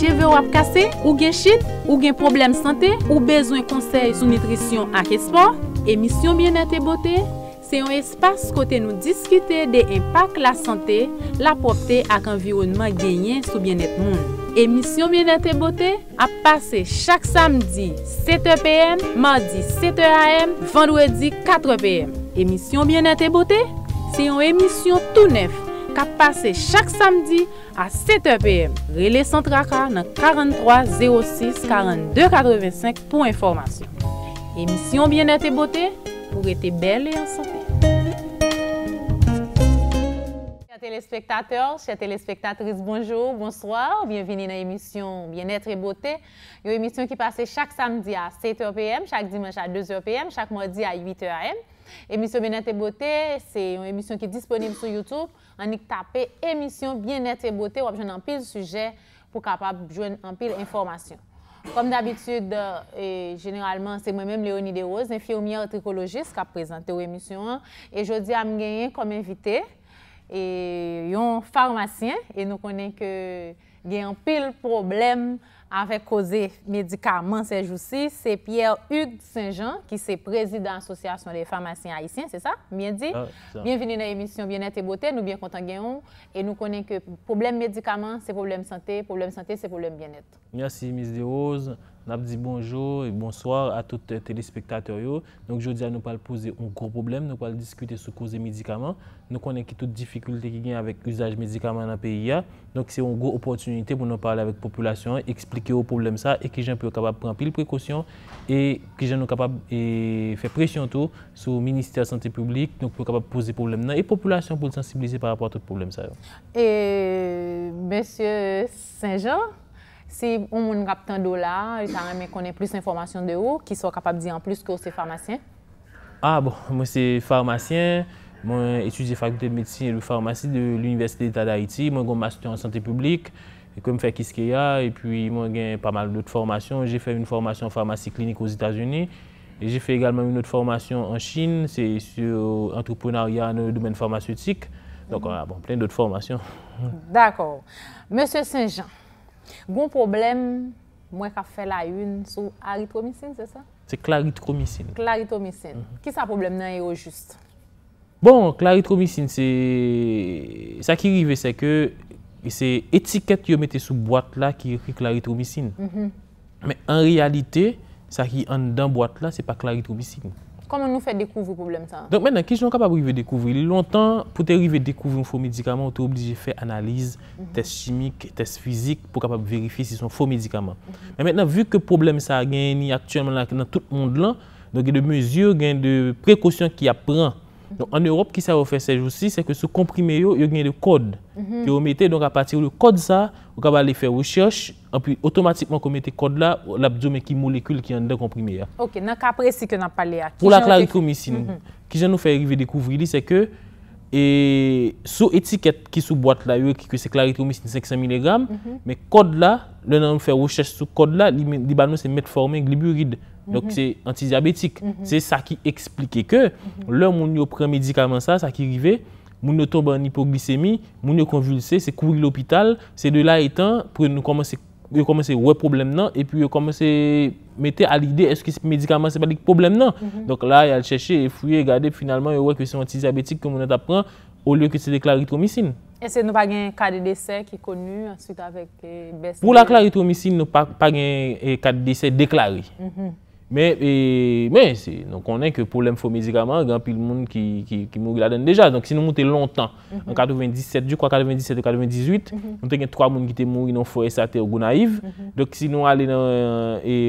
Cheve ou ap kase, ou gen chit, ou gen problem sante, ou bezon konsey sou nitrisyon ak espo. Emisyon Biennete Bote, se yon espas kote nou diskite de impak la sante, la popte ak environman genyen sou biennete moun. Emisyon Biennete Bote, ap pase chak samdi 7 pm, mardi 7 am, vendwedi 4 pm. Emisyon Biennete Bote, se yon emisyon tou nef. ka pase chak samdi a 7 pm. Rele sentra ka nan 4306-4285 pou informasyon. Emisyon Bien etre beauté, pou rete bel e ansante. Chè telespektatèr, chè telespektatris, bonjou, bonsoir, bienveni nan emisyon Bien etre beauté. Yo emisyon ki pase chak samdi a 7 pm, chak dimanj a 2 pm, chak mwadi a 8 am. Emisyon Bien etre beauté, se yon emisyon ki disponib sou YouTube, Anik tape emisyon Bien Net et Beauté wap jwen anpil suje pou kapap jwen anpil informasyon. Kom d'abitud, e, generalman, se mwen mèm Léonie Desroses, mè fye ou miye artrikologiste ka prezante ou emisyon an, e jodi am genyen kom evite, yon farmasyen, e nou konen ke genyen anpil probleme avec causé médicaments ces jours-ci, c'est Pierre-Hugues Saint-Jean, qui est président de l'Association des pharmaciens haïtiens, c'est ça? Bien dit. Ah, Bienvenue dans l'émission Bien-être et beauté. Nous bien contents gagnons et nous connaissons que problème médicaments, c'est problème santé, problème santé, c'est problème bien-être. Merci, Mme De Rose. N ap di bonjou e bonsoar a tout telespektator yo. Donk jodi a nou pal pose un gwo problem, nou pal diskute sou kouze medikaman. Nou konen ki tout difikulte ki gen avèk usaj medikaman nan peyi ya. Donk se yon gwo opportunite pou nou pale avèk populasyon, eksplike ou problem sa, e ki jen pou yo kapab pran pil prekosyon, e ki jen nou kapab fè presyon tou sou Ministère Santé Publique, nou pou yo kapab pose problem nan, e populasyon pou l sensibilize par rapport tout problem sa yo. E, M. Saint-Jean? Si on moun un tan do la, il ta reme plus d'informations de ou, ki so capables di en plus que ces se Ah bon, mwen se farmasyen, mwen etudye faculté de médecine et de pharmacie de l'Université d'État d'Haïti, mwen un master en santé publique, comme fait a et puis moi j'ai pas mal d'autres formations. J'ai fait une formation en pharmacie clinique aux États-Unis, et j'ai fait également une autre formation en Chine, c'est sur entrepreneuriat dans le domaine pharmaceutique. Donc, mm-hmm. on a bon, plein d'autres formations. D'accord. Monsieur Saint-Jean, Gon problem mwen ka fè la yun sou aritromisin, se sa? Se klaritromisin. Klaritromisin. Mhm. Ki sa problem nan yon yo just? Bon, klaritromisin se, sa ki rive se ke, se etiket yo mette sou boate la ki yon klaritromisin. Men mhm. en realite, sa ki an dan boate la, se pa klaritromisin yo. Comment nous fait découvrir le problème ça? Donc maintenant, qui sont capables de découvrir Longtemps, pour arriver à découvrir un faux médicament, on est obligé de faire analyse, mm test chimique, test physique pour capable vérifier si sont faux médicaments. Mhm. Mais maintenant, vu que le problème ça a actuellement là, dans tout le monde là, donc il y a des mesures, il y a des précautions qui apprennent. Donc, en Europe, qui ça a fait ces jours-ci, c'est que ce comprimé, il y a des codes que vous mettez. Donc, à partir du code, ça, vous pouvez aller faire recherche. Et puis, automatiquement, vous mettez code là, l'abdomen qui molécule qui est en comprimé. Hein. OK, dans après, cas précis que vous parlé. Pour la clarithromycine, qui je nous fait arriver découvrir, c'est que et sous étiquette qui sous boîte là, qui c'est clarithromycine 500 mg, mm -hmm. mais code là, le nom fait recherche sous code là, il c'est formé glyburide. Mhm. Donk se anti-diabetik. Se mhm. sa ki eksplike ke, lè moun yo pren medikaman sa, sa ki rive, moun yo tombe an hipoglisemi, moun yo konvulse, se kouri l'opital, se de la etan, pou yo komanse, yo komanse we problem nan, e pi yo komanse mette alide, eske medikaman se pa dik problem nan. Donk la, yal cheshe, fwe, gade, finalman yo we kwen se anti-diabetik kon moun yo ta pren, ou lè kwen se deklari tromisine. E se nou pa gen kade dese ki konu, answit avèk besne? Pou la kade tromisine, nou pa gen kade eh, dese dek Men, men, non konen ke pou lem fo medikaman, gen apil moun ki moun la den deja. Donk si nou moun te lontan, an 97, jukwa 97, 98, nou te gen 3 moun ki te moun inan fo S.A.T. ou mhm. Gounaiv. Mhm. Donk si nou alen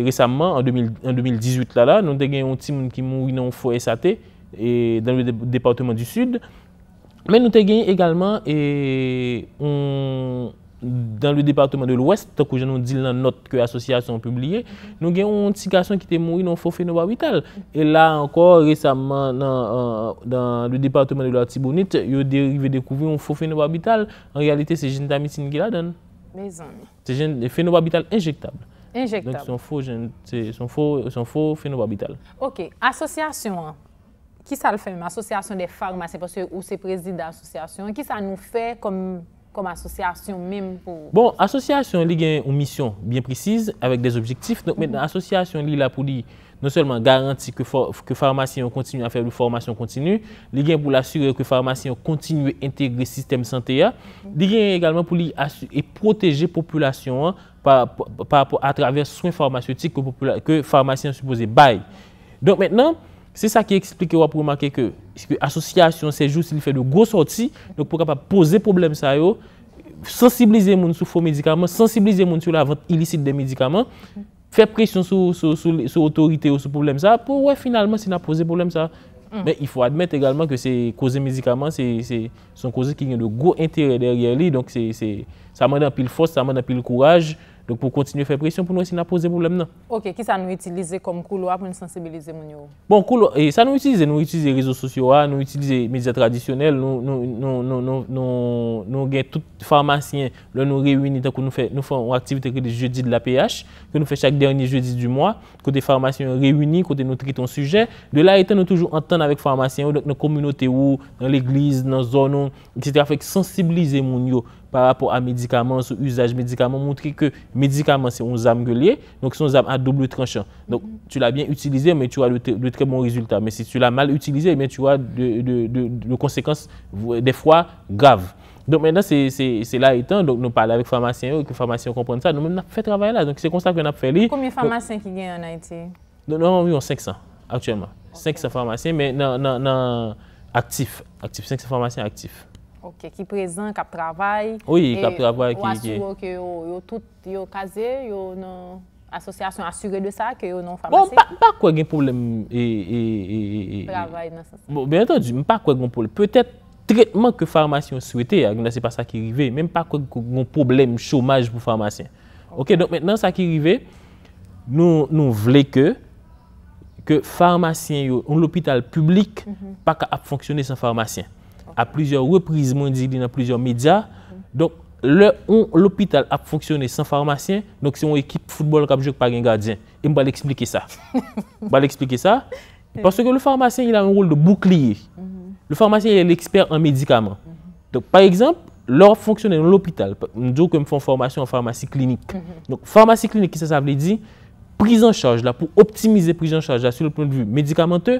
resamman, an 2018 la la, nou te gen yon ti moun ki moun inan fo S.A.T. e den departement du sud. Men nou te gen yon egalman, e... Dan le departement de l'Ouest, tako jan nou dil nan not ke asosyasyon poubliye, nou gen yon antikasyon ki te mou yon fò fenobabital. E la ankor resaman nan le departement de l'Ouest, yon derive dekouvri yon fò fenobabital. En realite, se jen tamisin ki la den. Mesan. Se jen fenobabital injektable. Injektable. Son fò fenobabital. Ok. Asosyasyon. Ki sa l fèm? Asosyasyon de farmasyon ou se prezid asosyasyon. Ki sa nou fèm? comme association même pour... Bon, association, il a une mission bien précise avec des objectifs. Donc, maintenant, mhm. association, là pour non seulement garantir que, les que continuent à faire une formation continue, il y a pour l'assurer que pharmaciens continuent à intégrer le système santé, hein. mhm. il également pour lui et protéger la population hein, par, par, à travers soins pharmaceutiques que, que pharmacien supposé bail. Donc maintenant, Se sa ki eksplike wap wè pou wè makè ke asosyasyon sejou se li fè de gwo soti, nou pou kap ap pose problem sa yo, sensibilize moun sou fwo medikaman, sensibilize moun sou la avant illisite mm. de medikaman, fè presyon sou otorite yo sou problem sa, pou wè finalman se nan pose problem sa. Men, ifou admèt egalman ke se koze medikaman, se son koze ki gen de gwo interè deryè li, donk se sa man nan pil fòs, sa man nan pil kouraj. lèk pou kontinye fè presyon pou nou esin apose boulèm nan. Ok, ki sa nou itilize kom kou lwa pou nou sensibilize moun yo? Bon, kou lwa, e sa nou itilize, nou itilize rezo sosyo a, nou itilize media tradisyonel, nou gen tout farmasyen lè nou rewini tan kou nou fè, nou fè ou aktivite kou de jeudi de l'APH, kou nou fè chak denye jeudi du mwa, kou de farmasyen rewini, kou de nou triton sujè, de la eten nou toujou antan avèk farmasyen ou lèk nou komunote ou, nan l'eglise, nan zonon, etc. fèk sensibilize moun yo. par rapport à médicaments, sur usage médicaments, montrer que médicaments, c'est un âme gueulier, donc c'est un âme à double tranchant. Donc, mhm. tu l'as bien utilisé, mais tu as de, très bons résultats. Mais si tu l'as mal utilisé, tu as de, de, de, conséquences, des fois, graves. Donc, maintenant, c'est là étant, donc nous parlons avec les pharmaciens, que les pharmaciens comprennent ça. Nous, même, on fait travail là. Donc, c'est comme ça qu'on a fait. Combien de pharmaciens qui gagnent en Haïti Nous avons environ 500 actuellement. 500 pharmaciens, mais non, non, non actifs. Actifs, 500 pharmaciens actifs. Ok, ki prezant kap travay. Ou asuro ke yo tout yo kaze, yo nan asosyasyon asure de sa, ke yo nan farmasyen. Bon, pa kwe gen probleme e, e, e, e... Travay nan sa. Bon, ben attendu, m pa kwe gen probleme. Pe tèt, tretman ke farmasyen souwete, a gna se pa sa ki rive, men m pa kwe gen probleme chomaj pou farmasyen. Ok, donk men nan sa ki rive, nou vle ke, ke farmasyen yo, ou l'opital publik, mhm. pa ka ap fonksyone san farmasyen. à plusieurs reprises, mondiales, dans plusieurs médias. Donc, l'hôpital a fonctionné sans pharmacien, donc c'est une équipe de football qui joué par un gardien. Et je vais l'expliquer ça. je l'expliquer ça. Parce que le pharmacien, il a un rôle de bouclier. Le pharmacien, il est l'expert en médicaments. Donc, par exemple, leur fonctionner l'hôpital, nous disons qu'ils font formation en pharmacie clinique. Donc, pharmacie clinique, ça, ça veut dire prise en charge là, pour optimiser prise en charge là, sur le point de vue médicamenteux,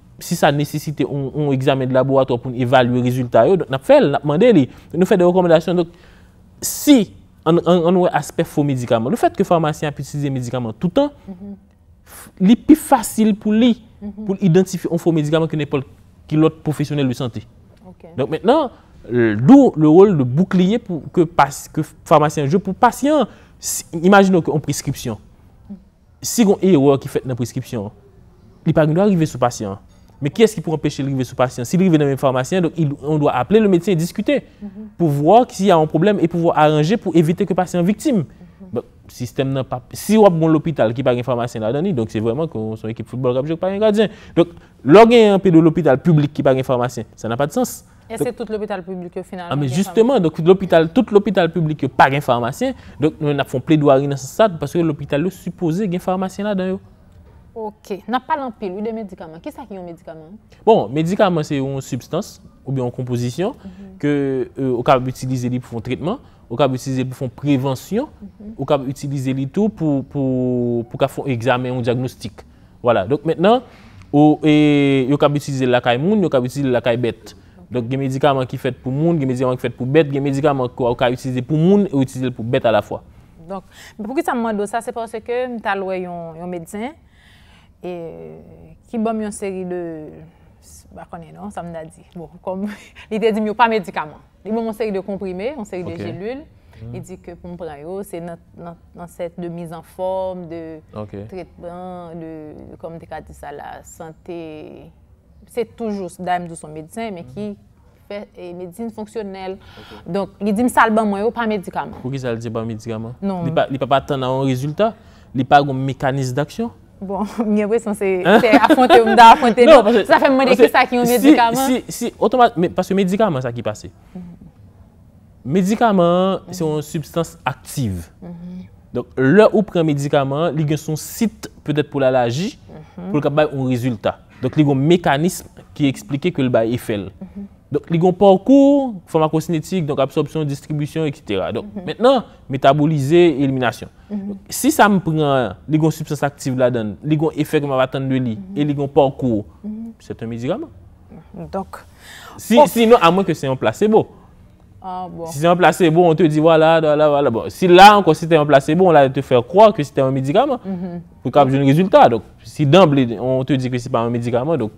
si sa nesisite on examen de laboratoire pou nou evalue rezultat yo, nap fèl, nap mandè li. Nou fè de rekomendasyon. Si an wè asper fò médikaman, nou fèt ki farmasyen apitizè médikaman toutan, mhm. li pi fasil pou li, mhm. pou identifi an fò médikaman ki l'ot profesyonel wè sante. Donk menan, dou lòl de boukliye pou ki farmasyen jò pou pasyant, imagine wè ki an preskripsyon. Si goun e wè ki fèt nan preskripsyon, li pa goun wè arrive sou pasyant. Mais qui est-ce qui peut empêcher l'arrivée ce patient S'il arrive dans même pharmacien, donc on doit appeler le médecin et discuter pour voir s'il y a un problème et pouvoir arranger pour éviter que le patient soit victime. Le système n'a pas si on bon l'hôpital qui pas un pharmacien là-dedans donc c'est vraiment qu'on une équipe de football qui pas un gardien. Donc l'organe un peu de l'hôpital public qui pas un pharmacien, ça n'a pas de sens. Et c'est tout l'hôpital public euh, finalement. Ah, mais justement, donc l'hôpital, tout l'hôpital public euh, pas un pharmacien. Donc nous avons fait plaidoirie dans ce stade parce que l'hôpital supposé un pharmacien là-dedans. Ok, nan palan pil ou de medikaman, ki sa ki yon medikaman? Bon, medikaman se yon substans ou biyon kompozisyon mhm. ke euh, ou kap utilize li pou fon trepman, ou kap utilize li pou fon prevensyon, mhm. ou kap utilize li tou pou ka fon egzamen ou diagnostik. Voilà, donk menen, ou e yo kap utilize lakay moun, yo kap utilize lakay bet. Donk gen medikaman ki fet pou moun, gen medikaman ki fet pou bet, gen medikaman ki yo kap utilize pou moun, yo utilize pou bet a la fwa. Donk, pou ki sa mwando sa, se panse ke mta lwe yon medikaman, E, ki bom yon seri de bakone nan, sa mna di bon, kom, li te di myo pa medikaman li bom yon seri de komprime, yon seri de jelul li hmm. di ke pou mpran yo se nan set de mizan form de treten de, kom de ka di sa la sante, se toujou da mdou son medisyen, me ki medisyen hmm. fonksyonel don, li di msal ban mwen yo pa medikaman pou ki sal di ban medikaman? Non. li pa patan nan yon rezultat? li pa yon mekaniz d'aksyon? Bon, miye wè son se a fonte ou mda a fonte nou, non, sa fèm mwenè ki sa ki yon medikaman? Si, si, si, otoman, mè, pas yo medikaman sa ki pase. Medikaman, se yon substans aktive. Donk, lè ou pren medikaman, li gen son sit, pwede pou l'alaji, pou l'kap bay ou rezultat. Donk, li gen mekanism ki eksplike ke l'bay e fel. Donc, a un parcours pharmacocinétique, donc absorption, distribution, etc. Donc, mhm. maintenant, métaboliser, élimination. Mhm. si ça me prend, les substance active là-dedans, les effet que je attendre de lui, mhm. et les parcours, c'est un médicament. Donc, oh. sinon, à moins que c'est un placebo. Ah, bon. Si c'est un placebo, on te dit voilà, voilà, voilà. Bon. Si là encore c'était un placebo, on allait te faire croire que c'était un médicament pour pour capter un résultat. Donc, si d'emblée on te dit que ce n'est pas un médicament, donc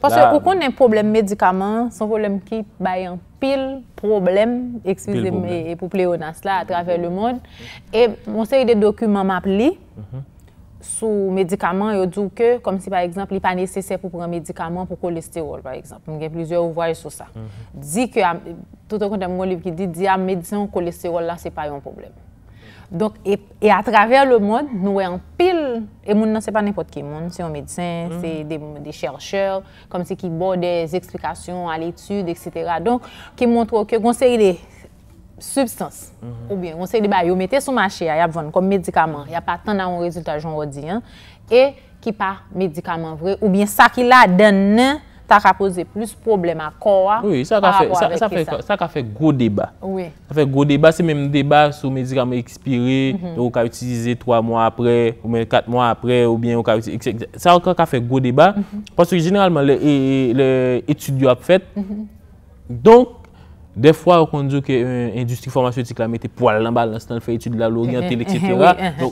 Pwase ou konen problem medikaman, son problem ki bayan pil problem, eksplize mwen, e pouple yon asla a trafer le moun. E monsen yon de dokumen map li, sou medikaman, yo djou ke, kom si par eksemp, li pa nese se pou pran medikaman pou kolesterol, par eksemp. Mwen gen plizye ou vwaj sou sa. Di ki, tout an konen mwen li ki di, di a medisyon kolesterol la se bayan problem. Donk e a traver le mod nou wè an pil. E moun nan se pa nipot ki moun. Se yon medisen, se mm. yon deshecheur. Komme se ki bo des explikasyon al etude, etsetera. Donk ki montre ki yon gonseri de substance. Mm-hmm. Ou bien gonseri de bayou. Mette sou machi a yon vwenn kon medikaman. Yon patan nan yon rezultat joun wodi. E ki pa medikaman vwe. Ou bien sa ki la dene. ta ka pose plus problem akorwa. Oui, sa ka fe gwo deba. Sa fe gwo deba, se men deba sou medikame ekspire, ou ka utize 3 mwa apre, ou 4 mwa apre, ou bien ou ka utize... Sa re ka fe gwo deba, pwase genelman le etudyo ap fet, donk, defwa wakonjo ki industri formasyon etik la me te poal nan bal, nan stan fe etudyo la logiantel, etc.,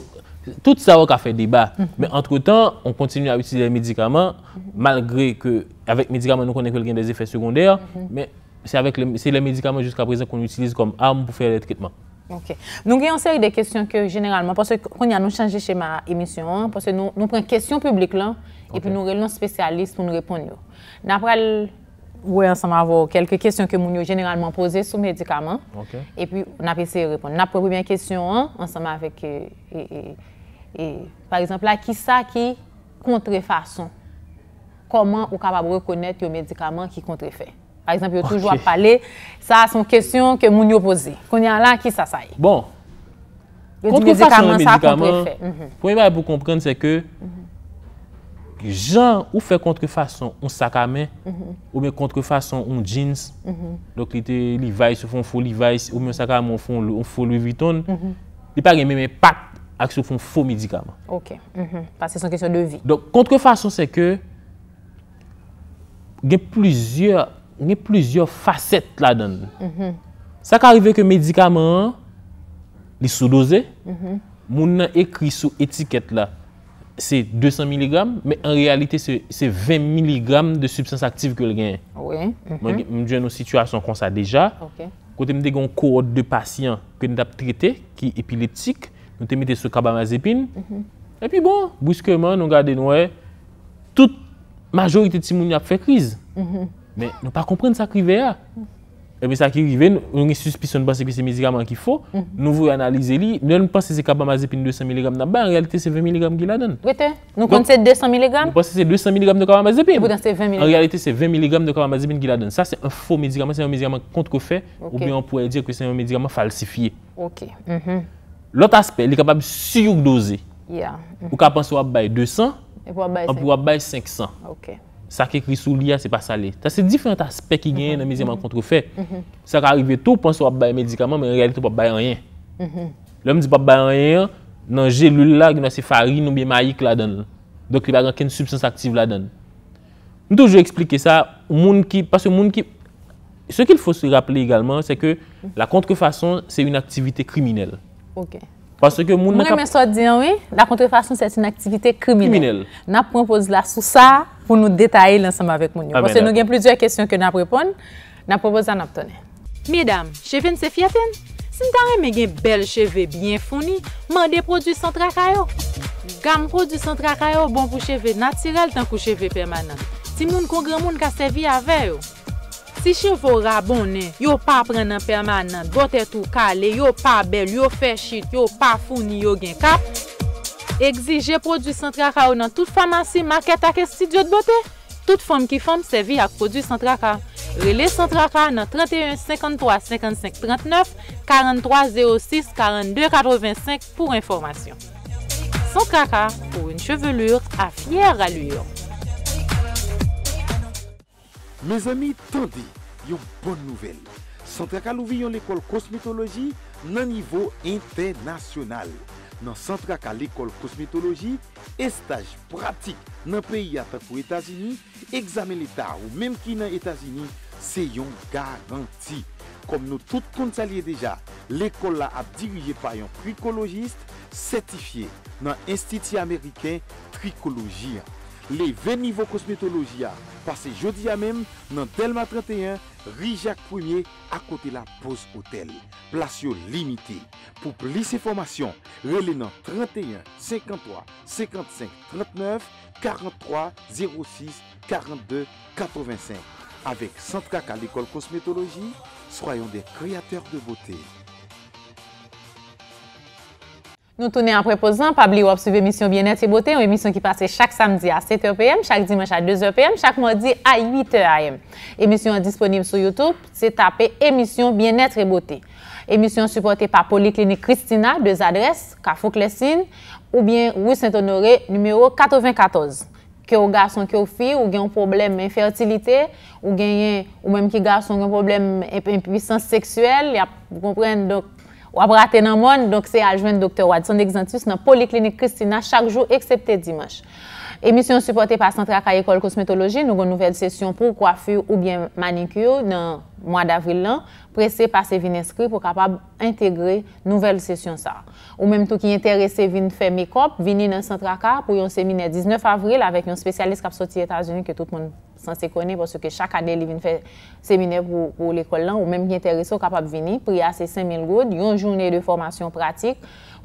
tout ça a fait débat. Mm-hmm. Mais entre-temps, on continue à utiliser les médicaments, mm-hmm. malgré que, avec les médicaments, nous connaissons qu'il y a des effets secondaires, mm-hmm. mais c'est avec les, les médicaments jusqu'à présent qu'on utilise comme arme pour faire le traitement. OK. Nous avons une série de questions que généralement, parce qu'on a nous changé schéma émission, parce que nous, nous prenons question publique là, et puis nous relons spécialistes pour nous répondre. Nous oui, ensemble avoir quelques questions que nous généralement posées sur les médicaments. Et puis, on a essayé de répondre. une première question, hein, ensemble avec euh, E, par exemple la, ki sa ki kontre fason? Koman ou kapab rekonet yo medikaman ki kontre fe? Par exemple, yo toujwa pale, sa son kesyon ke moun yo pose. Konya la, ki sa sa yi? E? Bon, kontre fason yo medikaman, sa kontre fe. Pwoye mhm. mwen pou kompren se ke, jan ou fe kontre fason yon sakame, mhm. ou me kontre fason yon jeans, mhm. lo kri te li vay se fon foun li vay, ou me sakame yon foun lou, yon foun lou vitoun, li pari mwen me pat, ak sou foun foun medikaman. Ok, pa se son kresyon de vi. Kontre fason se ke, gen plizye, gen plizye faset la den. Sa ka arrive ke medikaman, li sou doze, mhm. moun nan ekri sou etiket la, se 200 mg, men en realite se 20 mg de substans aktif ke l gen. Ouye. Mhm. Mwen gen nou situasyon kon sa deja. Ok. Kote mde gen kou od de pasyant kwen tap trite ki epileptik, nou te mette sou kabamazepine, mhm. epi bon, briskeman, nou gade nou e, tout majorite ti moun ap fe kriz. Men nou pa kompren sa krive a. Ebe sa krive, nou nge suspison bas epi se medikaman ki fo, nou vou reanalize li, nou el mpense se kabamazepine 200 mg nan ba, en realite se 20 mg gila don. Wete, nou kont se 200 mg? Nou pense se 200 mg de kabamazepine, en realite se 20 mg de kabamazepine gila don. Sa se un fo medikaman, se un medikaman kontrefe, ou bien an pouwe dire se un medikaman falsifiye. Ok. Mhm. Lot aspe, li kapab suyok doze. Ou ka panso wap bay 200, an pou wap bay 500. Sa kekri sou liya, se pa sale. Sa se diferent aspe ki gen nan mizeman kontrefe. Sa ka arrive tou, panso wap bay medikaman, men reyalite wap bay anyen. Lèm di wap bay anyen, nan jelul la, gina se fari, nou bi mayik la den. Dok li bagan ken substance aktive la den. Nou toujou explike sa, se ki l fos se rappele egalman, se ke la kontrefason se yon aktivite kriminel. OK. Parce que moun oui, la contrefaçon c'est une activité criminelle. N'a propose la sous ça pour nous détailler ensemble avec moun ah ben Parce que nous avons plusieurs questions que nous répondre, n'a propose à obtenir. Mesdames, cheveux c'est fiatin. Si vous avez un bel cheveux bien fournis, des produits sans Gamme Gamme produits sans bon pour cheveux naturels tant que cheveux permanents. Si moun kon grand qui ka servi avec Si chevora bonen, yo pa prenen permanen, do te tou kale, yo pa bel, yo fechit, yo pa founi, yo gen kap, egzije prodwisantra ka ou nan tout famansi market ak esti diot bote, tout fom ki fom sevi ak prodwisantra ka. Rile santra ka nan 31535539-4306-4285 pou informasyon. Santra ka pou yon chevelur a fyer aluyon. Me zami, ton bi. bonne nouvelle. Centre Kalouvi yon l'école cosmétologie nan niveau international. Dans Centre à l'école cosmétologie, et stage pratique dans pays attaque aux États-Unis, examen l'État ou même qui dans États-Unis, c'est une garantie. Comme nous tous connaissons déjà, l'école a dirigée par un tricologiste certifié dans l'Institut américain Tricologie. Le ve nivou kosmetologi a pase jodi a mem nan Telma 31, Rijak 1e, akote la Poz Hotel. Plasyon limité pou plise formasyon rele nan 31, 53, 55, 39, 43, 06, 42, 85. Awek Santraka L'Ecole Kosmetologi, soyon de kreatèr de botè. Nou toune an preposan, Pabli wap soub emisyon Bien Etre Bote, ou emisyon ki pase chak samdi a 7 pm, chak dimanj a 2 pm, chak mwadi a 8 am. Emisyon disponib sou Youtube, se tape emisyon Bien Etre Bote. Emisyon supporte pa Poliklinik Kristina, 2 adres, Kafouk Lesine, ou bien Wissint Honoré, numero 94. Kyo gar son kyo fi, ou gen yon problem infertilite, ou gen yon, ou menm ki gar son gen problem impwisans seksuel, yon konpren do, Ou ap rate nan moun, donk se aljwen doktor wad. Son egzantus nan Poliklinik Kristina chak jou eksepte dimanche. Emisyon supporte pa Santra Ka Ecole Kosmetologie nou gon nouvel sesyon pou kwafu ou gen manikyo nan mwa davril lan. Presse pase vineskri pou kapab integre nouvel sesyon sa. Ou menm tou ki enterese vin fèmikop, vini nan Santra Ka pou yon seminer 19 avril avèk yon spesyalist kap soti Etasunik e tout moun. San se konen, poske chak ane li vin fe seminer pou l'ekol lan, ou menm ki enterese ou kapap vini, priya se 5000 goud, yon jounen de formasyon pratik,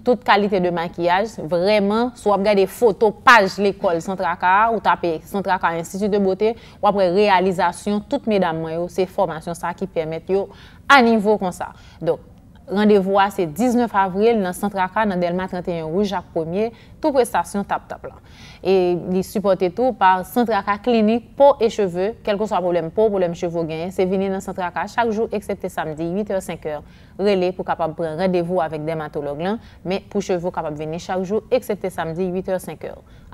tout kalite de makiyaj, vremen, sou ap gade foto, paj l'ekol, san traka, ou tape, san traka, institut de botte, ou apre realizasyon, tout medamman yo, se formasyon sa ki permit yo, an nivou kon sa. Dok, Rendevo a se 19 avril nan Sentraka nan Delma 31 Rujak 1er, tou prestasyon tap tap la. E li supporte tou par Sentraka klinik pou e cheveu, kel kon sa problem pou, pou lem cheveu genye, se vene nan Sentraka chak jou, eksepte samdi 8h-5h. Relay pou kapap prendevo avik dermatolog lan, men pou cheveu kapap vene chak jou, eksepte samdi 8h-5h.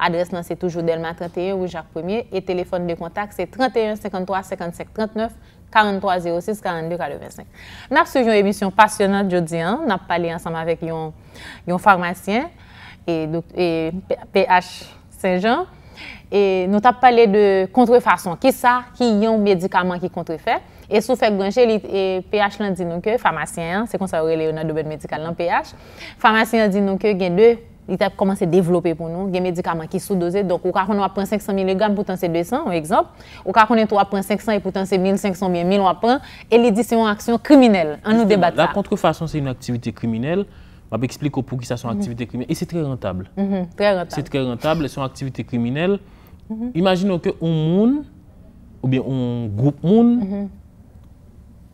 Adresman se toujou Delma 31 Rujak 1er, e telefon de kontak se 3153-5539-7000. 4306-4245. N ap suj yon emisyon pasyonat jodi an, n ap pale ansanm avek yon yon farmasyen, e PH Saint-Jean, e nou tap pale de kontre fason ki sa, ki yon medikaman ki kontre fe, e sou fek gwenche li, e PH lan di nou ke, farmasyen an, se kon sa ou rele yon adoben medikam lan PH, farmasyen an di nou ke, gen de il a commencé à développer pour nous des médicaments qui sont dosés. Donc, au cas où on prend 500 mg, pourtant c'est 200, par exemple. Au cas où on prend 500 et pourtant c'est 1500, bien 1000, on prend. Et l'édition une action criminelle. On nous débat La contrefaçon, c'est une activité criminelle. Je vais expliquer pourquoi ça, c'est une activité criminelle. Et c'est très rentable. Mm-hmm. très rentable. C'est très rentable, c'est une activité criminelle. Mm Imaginons que monde, ou bien un groupe monde, mm-hmm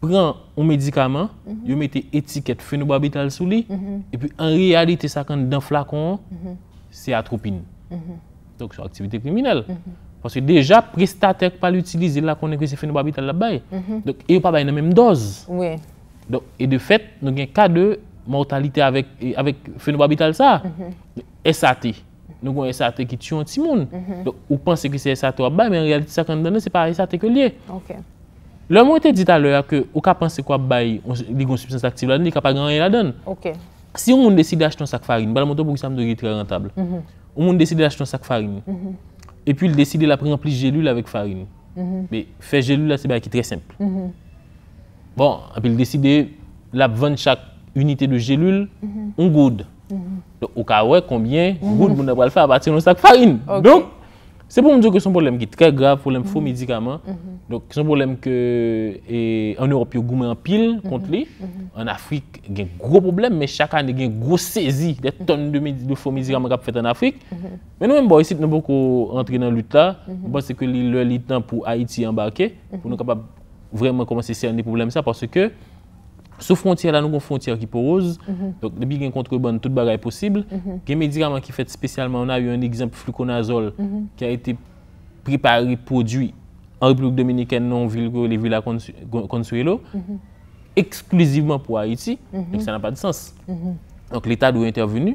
prend un médicament, mm -hmm. mettez étiquette phénobarbital sous lui, mhm. et puis en réalité, ça quand dans flacon, mhm. c'est atropine. Mhm. Donc, c'est une activité criminelle. Parce que déjà, prestataire pas l'utiliser là qu'on que c'est là-bas. Donc, il n'y a pas la même dose. Oui. Donc, et de fait, nous avons cas de mortalité avec, avec phénobarbital ça. SAT nous avons un SAT qui tue un petit monde. Donc, vous pensez que c'est SAT mais en réalité, ça, quand ce n'est pas SAT que lié. Le moun ete dit alora ke ou ka panse kwa bay li goun substance aktive la don, li ka pa gran yon la don. Ok. Si ou moun deside achetoun sak farine, bala moun to pou ki sa mdou yon ritre rentable. Ou mm-hmm. moun deside achetoun sak farine, e pwil deside la pre-ampli jelul avek farine. Be, fe jelul la sebe a ki tre simple. Bon, apil deside la pwen chak unité de jelul, on goud. Ou ka wè, konbyen, goud moun apal fè apatir nou sak farine. Ok. C'est pour me dire que c'est un problème qui est très grave, problème de faux mhm. médicaments. Mhm. Donc, c'est un problème que en Europe, il y a en pile mhm. contre lui. En Afrique, il y a un gros problème, mais chaque année, il y a une grosse saisie des tonnes de, faux médicaments qui sont faits en Afrique. Mais nous, même ici, nous avons beaucoup dans la lutte que pense que le temps pour Haïti embarquer, pour nous capables vraiment commencer à cerner le problème ça parce que. Sou frontyè la nou kon frontyè ki pou ose, lè mhm. bi gen kontre ban tout bagay posible, gen mhm. mediraman ki fèt spesyalman, an a yon ekzamp flukonazol ki a ete pripa ripodwi an Republik Dominikèn non vilgo lè vila kontswe lo, mhm. eksklusivman pou Haiti, lè ki sa nan pa di sens. Lè ta dou interveni,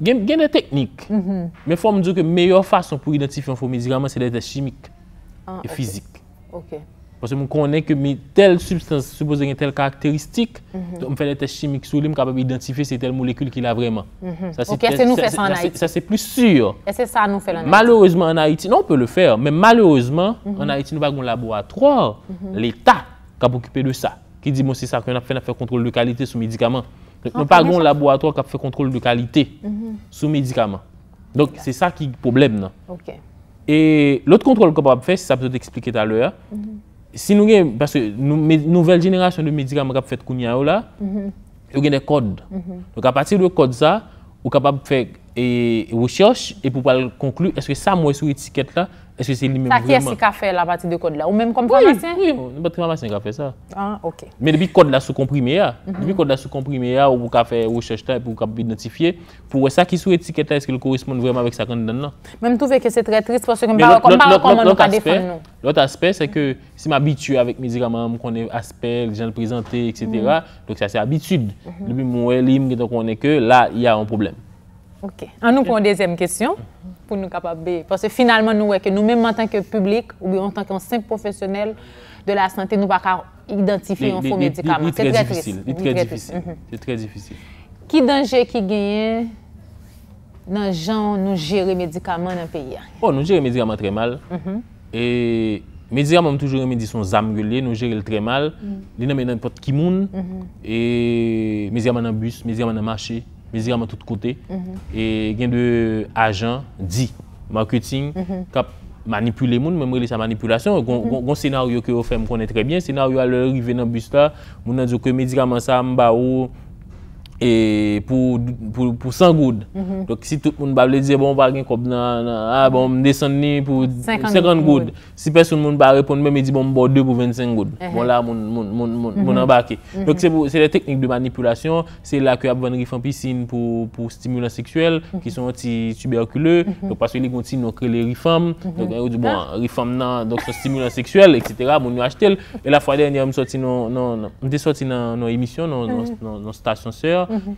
Gen de teknik, mhm. men fwa m diyo ke meyor fason pou identifi anfo medikaman se dete chemik ah, e fizik. Pwese m konen ke mi tel substans, suppose gen tel karakteristik, m mhm. fwe dete chemik sou li m kapab identifi se tel molekul ki la vreman. Mhm. Ok, ese nou fwe sa an Haiti. Ese nou fwe sa an Haiti. Malourezman an Haiti, nou an pou le fwe, men malourezman an Haiti nou fwe kon labo atro, l'Etat kap okipe de sa. Ki di mou bon, se sa ki an ap fwe na fwe kontrol lokalite sou medikaman. Nous pas un laboratoire qui fait contrôle de qualité mhm. sur les médicaments. Donc, c'est ça qui est le problème. Et l'autre contrôle qu'on peut faire, ça peut expliqué tout à l'heure, mhm. si nous avons, parce que nous, nouvelle génération de médicaments qui fait qu'on là, il y a des codes. Mhm. Donc, à partir de code ça, on est capable de faire et, recherche et pour conclure, est-ce que ça, moi, sur l'étiquette là, Eske se li men mwen mwen? Sa ki eske ka fe la bati de kod la? Ou men mwen kompromasyen? Oui, oui, mwen mwen kompromasyen ka fe sa. Ah, ok. Men depi kod la sou komprime ya, ah, mhm. depi kod la sou komprime ya, ah, ou pou ka fe ou chachta, ou pou ka pou identifiye, pou sa ki sou etiketa, eske li korresponde vwèman vek sa kandidana? Men mwen touve ke se tre tris, pwosye mwen parakonman nou ka defan nou. L'ot aspe, l'ot aspe se ke si m'abitue avèk medi gaman mwen konen aspe, l'jen l'prezante, etc. Lèk sa se abitude. Depi mwen mwen li mwen Ok, an nou pou an dezèm kèsyon pou nou kapab be. Parce finalman nou wèkè nou, mèm an tankè publik ou mèm an tankè an senk profesyonel de la santè, nou wèkè identifè yon fò mèdikaman. Di triatris. Di triatris. Di triatris. Ki danjè ki genyen nan jan nou jere mèdikaman nan peyi an? Nou jere mèdikaman tre mal. E mèdikaman mèdikaman mèdikaman son zamre li, nou jere lè tre mal. Li nan mèdikaman pot kimoun. E mèdikaman nan bus, mèdikaman nan mache. Medi raman tout kote. E gen de ajan, di, marketing, kap manipule moun, membrele sa manipulasyon, gon senaryo ke yo fèm konè trè byen, senaryo alè rive nan busta, moun anjo ke medi raman sa mba ou, et pou 100 goud. Mhm. Donc si tout moun bèble diè, bon, wèk en kop nan, ah, bon, mè dè san ni pou 50 goud. Si pes moun mè bèble, mè mè di bon, mè bon 2 pou 25 goud. Bon, là moun moun moun moun mhm. moun moun moun moun moun moun moun. Donc se le teknik de manipoulasyon, se la ke ap vèn rifam pisine pou, pou stimulan seksuel, mhm. ki son anti-tuberkule, lopas wèle konti nou kre lè rifam, lopas wèle, eh, bon, rifam nan, donc son stimulan seksuel, etc., bon nou achete l, et la fwa dè yon dey am soti nan, Mm-hmm.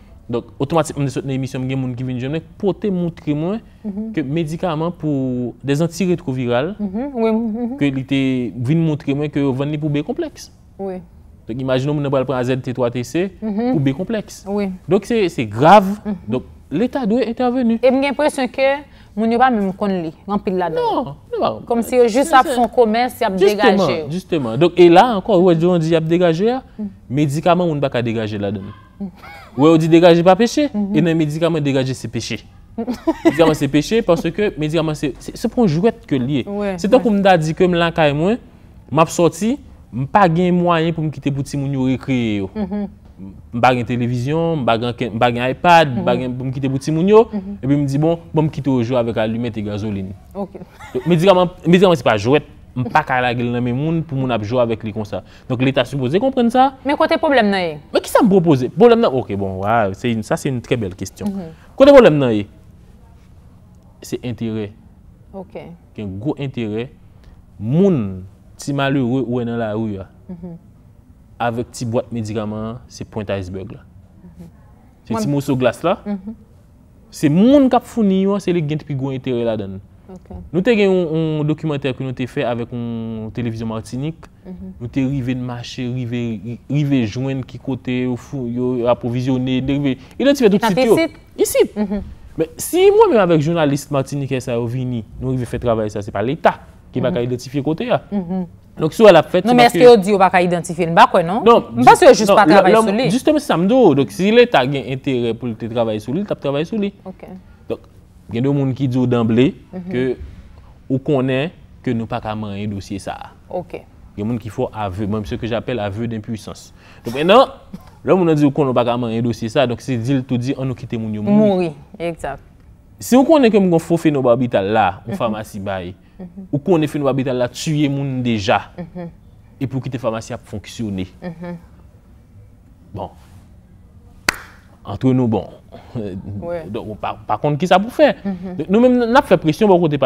Otomatik mwen de sotne emisyon mwen gen moun ki vin jomne Pote mwontre mwen mm-hmm. Medikaman pou de zan ti retroviral mm-hmm. Kwen mwontre mwen Kwen ven li pou be kompleks Imaginou mwen nan pran ZT3TC Pou be kompleks Dok se grave L'etat dwe eten venu E mwen gen presyon ke mwen yon pa mwen kon li Gampil la don Kom non, non, non. si yo jist ap fon komens Justeman Medikaman mwen baka degaje la don Ouais, on dit dégager, pas péché. Mhm. Et dans les médicaments, dégager, c'est péché. médicaments, c'est péché parce que médicament c'est pour un jouet que lié. C'est donc qu'on me dit que là, suis sorti, m'a sorti, pas de moyen pour me quitter pour Timoun récréer. Mhm. télévision, je n'ai pas d'iPad iPad, mhm. me quitter pour m kite bouti Et puis puis me dit bon, pou m kite la avec et médicaments, gazoline. médicament, c'est pas jouet. Mpaka la gel nan men moun pou moun apjwa avèk li konsa. Donk l'état supposé komprenne sa. Men kote problem nan e? Men ki sa m proposé? Problem nan e? Ok, bon, waw, sa se yon tre bel kestyon. Mhm. Kote problem nan e? Se entere. Ok. Gen, gwo entere, moun ti malou re ouen nan la rou ya. Mhm. Avèk ti boat medikaman, se pointa iceberg la. Mhm. Se ti mousou glas la. Se moun kap founi yo, se li gen te pi gwo entere la dene. Nou te gen yon dokumantèr ki nou te fè avèk yon televizyon martinik, mhm. nou te rive yon machè, rive yon jwen ki kote, yon apovizyonè, e identifè tout sit yo. Yon te sit? Yon sit. Si mwen mèm avèk jounalist martinik yon sa yon vini, nou rive fè travèl sa, se pa l'Etat ki baka mhm. identifè kote ya. Mhm. Non, mè yon di yo baka identifè yon bakwè, non? Non, non. Mwen bas yo jous pa travèl sou li. Jous te mè samdo, donc si lè ta gen intèrè pou lè te travèl sou li, tap travèl sou li. Ok. Gen do moun ki djo damble mhm. Ou konen Ke nou pa ka manye dosye sa Gen moun ki fwo ave Mwenm se ke j apel ave d'impwisans Lou moun an di ou konen pa ka manye dosye sa Se dil tou di an nou kite moun yo mouni Si ou konen ke moun kon fwo fe nou babita la Ou famasi mhm. baye mhm. Ou konen fe nou babita la Tuyen moun deja E pou kite famasi ap fonksyone Bon Antre nou bon Ou pa kont ki sa pou fe Nou mèm nap fe presyon Ou pa kont de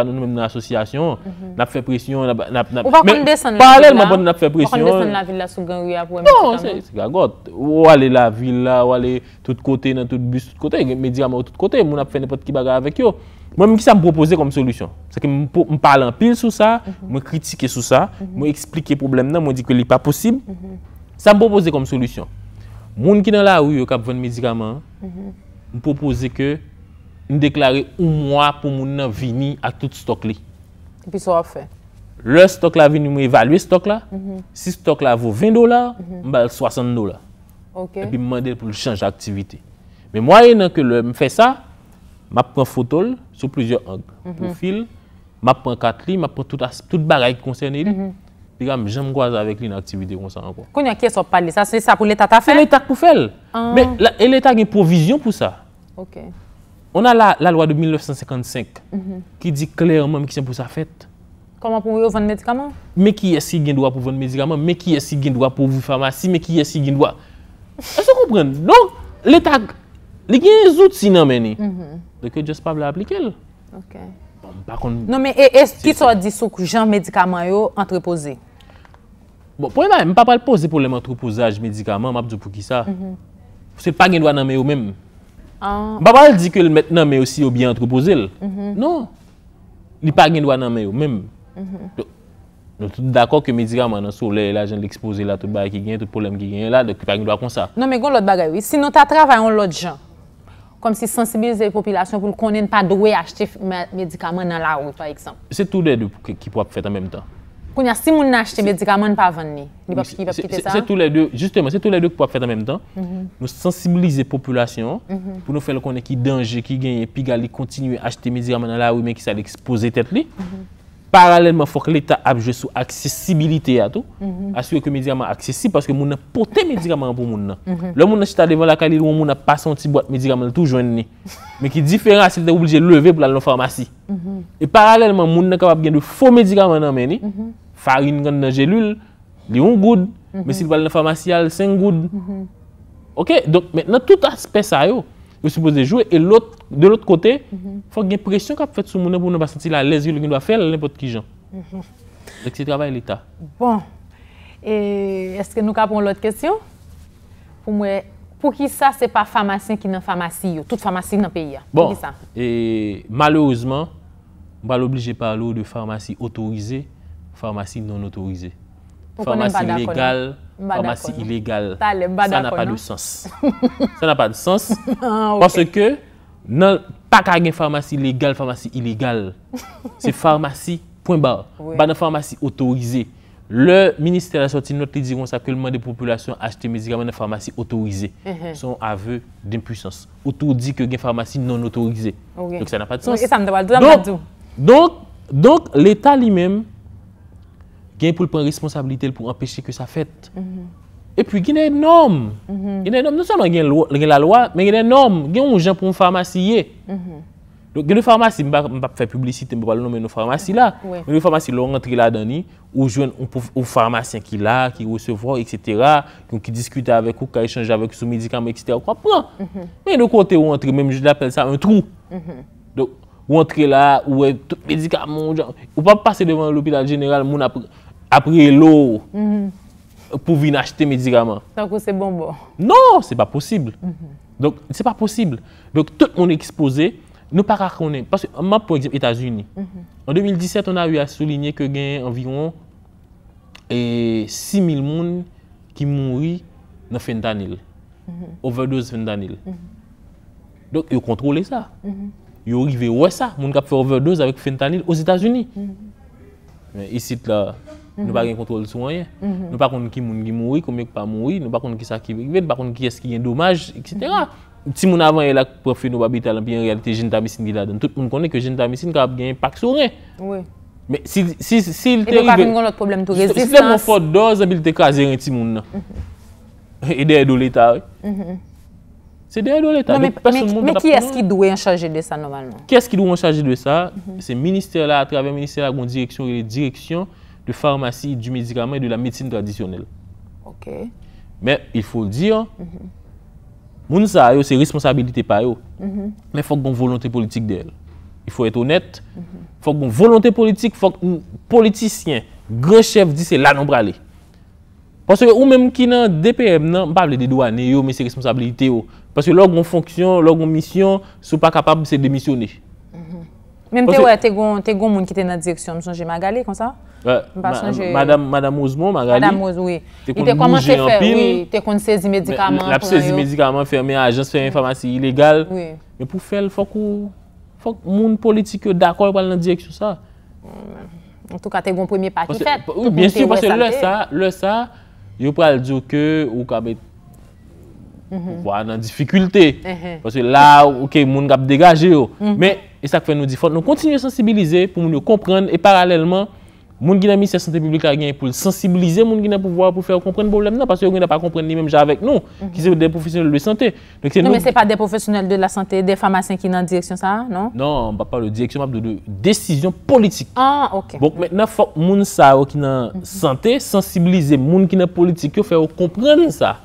san la vile la Sou gen ou ye ap wè medikaman Ou ale la vile la Ou ale tout kote nan tout bus Medikaman ou tout kote mm-hmm. mm-hmm. mm-hmm. Moun ap fe nepot ki baga avèk yo Mwen mi sa m'propose kom solusyon Mwen parlè an pil sou sa Mwen kritike sou sa Mwen explike problem nan Mwen di ke li pa posib Sa m'propose kom solusyon Moun ki nan la ou yo kap wè medikaman Moun ki nan la ou yo kap wè medikaman nous proposer que nous déclarer un mois pour mon venir à tout stock Et puis ça a fait. Le stock là vient évaluer stock là. Mm -hmm. Si stock là vaut 20 dollars, mm -hmm. 60 dollars. Okay. Et puis demander pour le change d'activité. Mais moi que je fais ça, je prends photo sur plusieurs angles, mhm. profil, je prends 4, lignes, je prends toute tout bagaille qui concerne lui. Mhm. Puis je j'aime croiser avec une activité comme ça encore. Quand on y a qui est ça, c'est ça pour l'état à faire. C'est l'état pour faire. Ah. Mais l'État a une provision pour ça. On a la lwa de 1955 ki di klèrman mè ki sèm pou sa fèt. Koman pou mè yo vènd mèdikaman? Mè ki yè si gen dwa pou vènd mèdikaman, mè ki yè si gen dwa pou vifamasi, mè ki yè si gen dwa. Ase kon pren, lè tak, lè gen yè zout si nan mèni. Lè ke jès pa blè aplike lè. Non mè, e sè ki sò di soukou jan mèdikaman yo antrepose? Bon, pou mè mè, mè pa pal pose pou lèm antreposaj mèdikaman, mè ap dè pou ki sa. Fè se pa gen dwa nan mè yo mèm. Babal di ke l mèt nan mè yo si yo biyantropoze l, nou, li pa gen dwa nan mè yo, mèm. Nou, tout d'akor ke medikaman nan sou, lè, lè, jen l'expose, lè, tout bè, lè, tout poulem gen gen, lè, lè, tout pa gen dwa kon sa. Non, mè, kon lòt bagay wè, si nou ta travayon lòt jen, kom si sensibilize popilasyon pou l konen pa dwe achetif medikaman nan la wè, par eksemp. Se tout dè dè ki pou ap fèt an mèm tan. Quand si mon acheté médicament pas vendre il pas quitter ça. C'est tous les deux, justement, c'est tous les deux qu'on peut faire en même temps. Mhm. Nous sensibiliser la population mhm. pour nous faire connaître qui danger, qui gagne puis aller continuer à acheter médicaments dans la rue mais qui ça l'exposer tête mhm. Parallèlement, il faut que l'État joue sur accessibilité à tout, assurer que les médicaments accessibles parce que mon avons porté des médicaments pour les gens. Le monde achète devant la calle, le monde n'a pas senti boîte médicaments toujours. ni Mais qui est différent, c'est obligé de lever pour aller à la pharmacie. Et parallèlement, les gens sont capables de faux médicaments dans les farine dans la gélule, il un goud, mm mais s'il va dans la pharmacie, il 5 goud. Mhm. OK, donc maintenant tout aspect ça yo, vous jouer et l'autre de l'autre côté, il mhm. faut qu'il y ait pression qu'a sur monde pour ne pas sentir la l'aise qu'il doit faire n'importe qui mhm. Donc c'est travail l'état. Bon. Et est-ce que nous avons l'autre question Pour moi pour qui ça, ce n'est pas pharmacien qui est dans pharmacie, toute pharmacie dans le pays. Bon, pour ça? et malheureusement, on va l'obliger de parler de pharmacie autorisée Farmasi non-autorize. Farmasi legal, farmasi ilegal. Sa na pa non? de sens. Ah, non, uh-huh. Sa non na pa de sens. Pwase ke, nan, pa ka gen farmasi legal, farmasi ilegal, se farmasi, poin bar. Banan farmasi autorize. Le minister asoti noti diron sa kelman de populasyon achete medikaman nan farmasi autorize. Son ave d'impuissance. Oto di ke gen farmasi non-autorize. Donk sa na pa de sens. Donk l'Etat li mem, gen pou l pren responsabilite l pou empeshe ke sa fèt. Mm-hmm. E pwi gen mm-hmm. en nom. Non san nan gen la loa, men gen en mm-hmm. nom. Gen ou mou jen pou mou farmasy ye. Gen nou farmasy, mba pa fè publicite, mba pa lòmè nou farmasy la. Mwen nou farmasy lò rentre la dani, ou jwen ou farmasyen ki la, ki resevò, etc. Ki diskute avèk ou ka echanj avèk sou medikam, etc. Kwa pran. Men nou kote ou rentre, men mwen jen apèl sa mwen trou. Donc, ou rentre la, ou mwen tout medikam, ou pa pase devan l'opital general moun apèl. après l'eau mhm. pour venir acheter médicaments. Donc c'est bon bon. Non, c'est pas possible. Donc, mhm. ce Donc c'est pas possible. Donc tout le monde est exposé. Nous pas Parce que moi, pour exemple, États-Unis. Mhm. En 2017, on a eu à souligner que y a environ 6 000 personnes qui mourent dans fentanyl. Overdose de Overdose fentanyl. Donc, ils contrôlé ça. Ils ont arrivé où ça Les gens qui ont fait overdose avec fentanyl aux États-Unis. Mais ici, là. Nou pa gen kontrol souwenye, mhm. nou pa konnen ki moun gen mouri, konnen ki pa mouri, nou pa konnen ki sa kevek vet, pa konnen ki eski gen dommaj, etc. Ti moun avan yon lak profi nou babi talan pi yon realite jen tamisin gen la den. Tout moun konnen ke jen tamisin ka ap gen yon paksou re. Oui. Men si il te rive... Epe pa mingon lot problem tou rezistans. Si le moun fote do, zan bil te kazer yon ti moun nan. E dey do leta. Se dey do leta. Men ki eski dwe an chaje de sa normalman? Ki eski dwe an chaje de sa, se minister la a trave, minister la gwen bon, direksyon re direksyon, de farmasi, du medikaman et de la metsin tradisyonel. Ok. Men, il faut le dire, mhm. moun sa yo, se responsabilite pa yo. Men, fok bon volonté politik de el. Il faut ete honet. Fok bon volonté politik, fok ou politisyen, gre chef, di se lanan brale. Parce que ou men mkina, DPM nan, mpavle de do ane yo, men se responsabilite yo. Parce que lor gon fonksyon, lor gon misyon, sou pa kapab se demisyone. Mm-hmm. Mem te wè te goun moun ki te nan direksyon, msou jè Magali kon sa? Madame Ose moun, Magali, te kon nou jè anpil. Te kon sezi medikaman. La sezi medikaman, ferme ajans, ferme informasy ilégal. Mè pou fèl fòk moun politike d'akòl wè nan direksyon sa? Mwen tout ka te goun premier parti fèt. Ou bien si, parce lè sa, lè sa, yo pral diw ke ou kabe... Ou kabe nan difikultè. Parce lè ou ke moun gap degaje yo. Mè... Et ça fait nous dire, faut nous continuer à sensibiliser pour nous comprendre. Et parallèlement, les gens qui ont mis la santé publique à gagné pour sensibiliser les gens qui le pouvoir pour faire comprendre le problème. Non, parce que les gens pas compris ni mêmes gens avec nous, mhm. qui sont des professionnels de la santé. non, mais ce n'est pas des professionnels de la santé, des pharmaciens qui sont direction ça, non Non, on ne parle pas de direction, de décision politique. Ah, ok. Donc maintenant, il faut que les gens qui sont la mhm. santé sensibiliser les gens qui sont politique pour faire comprendre ça.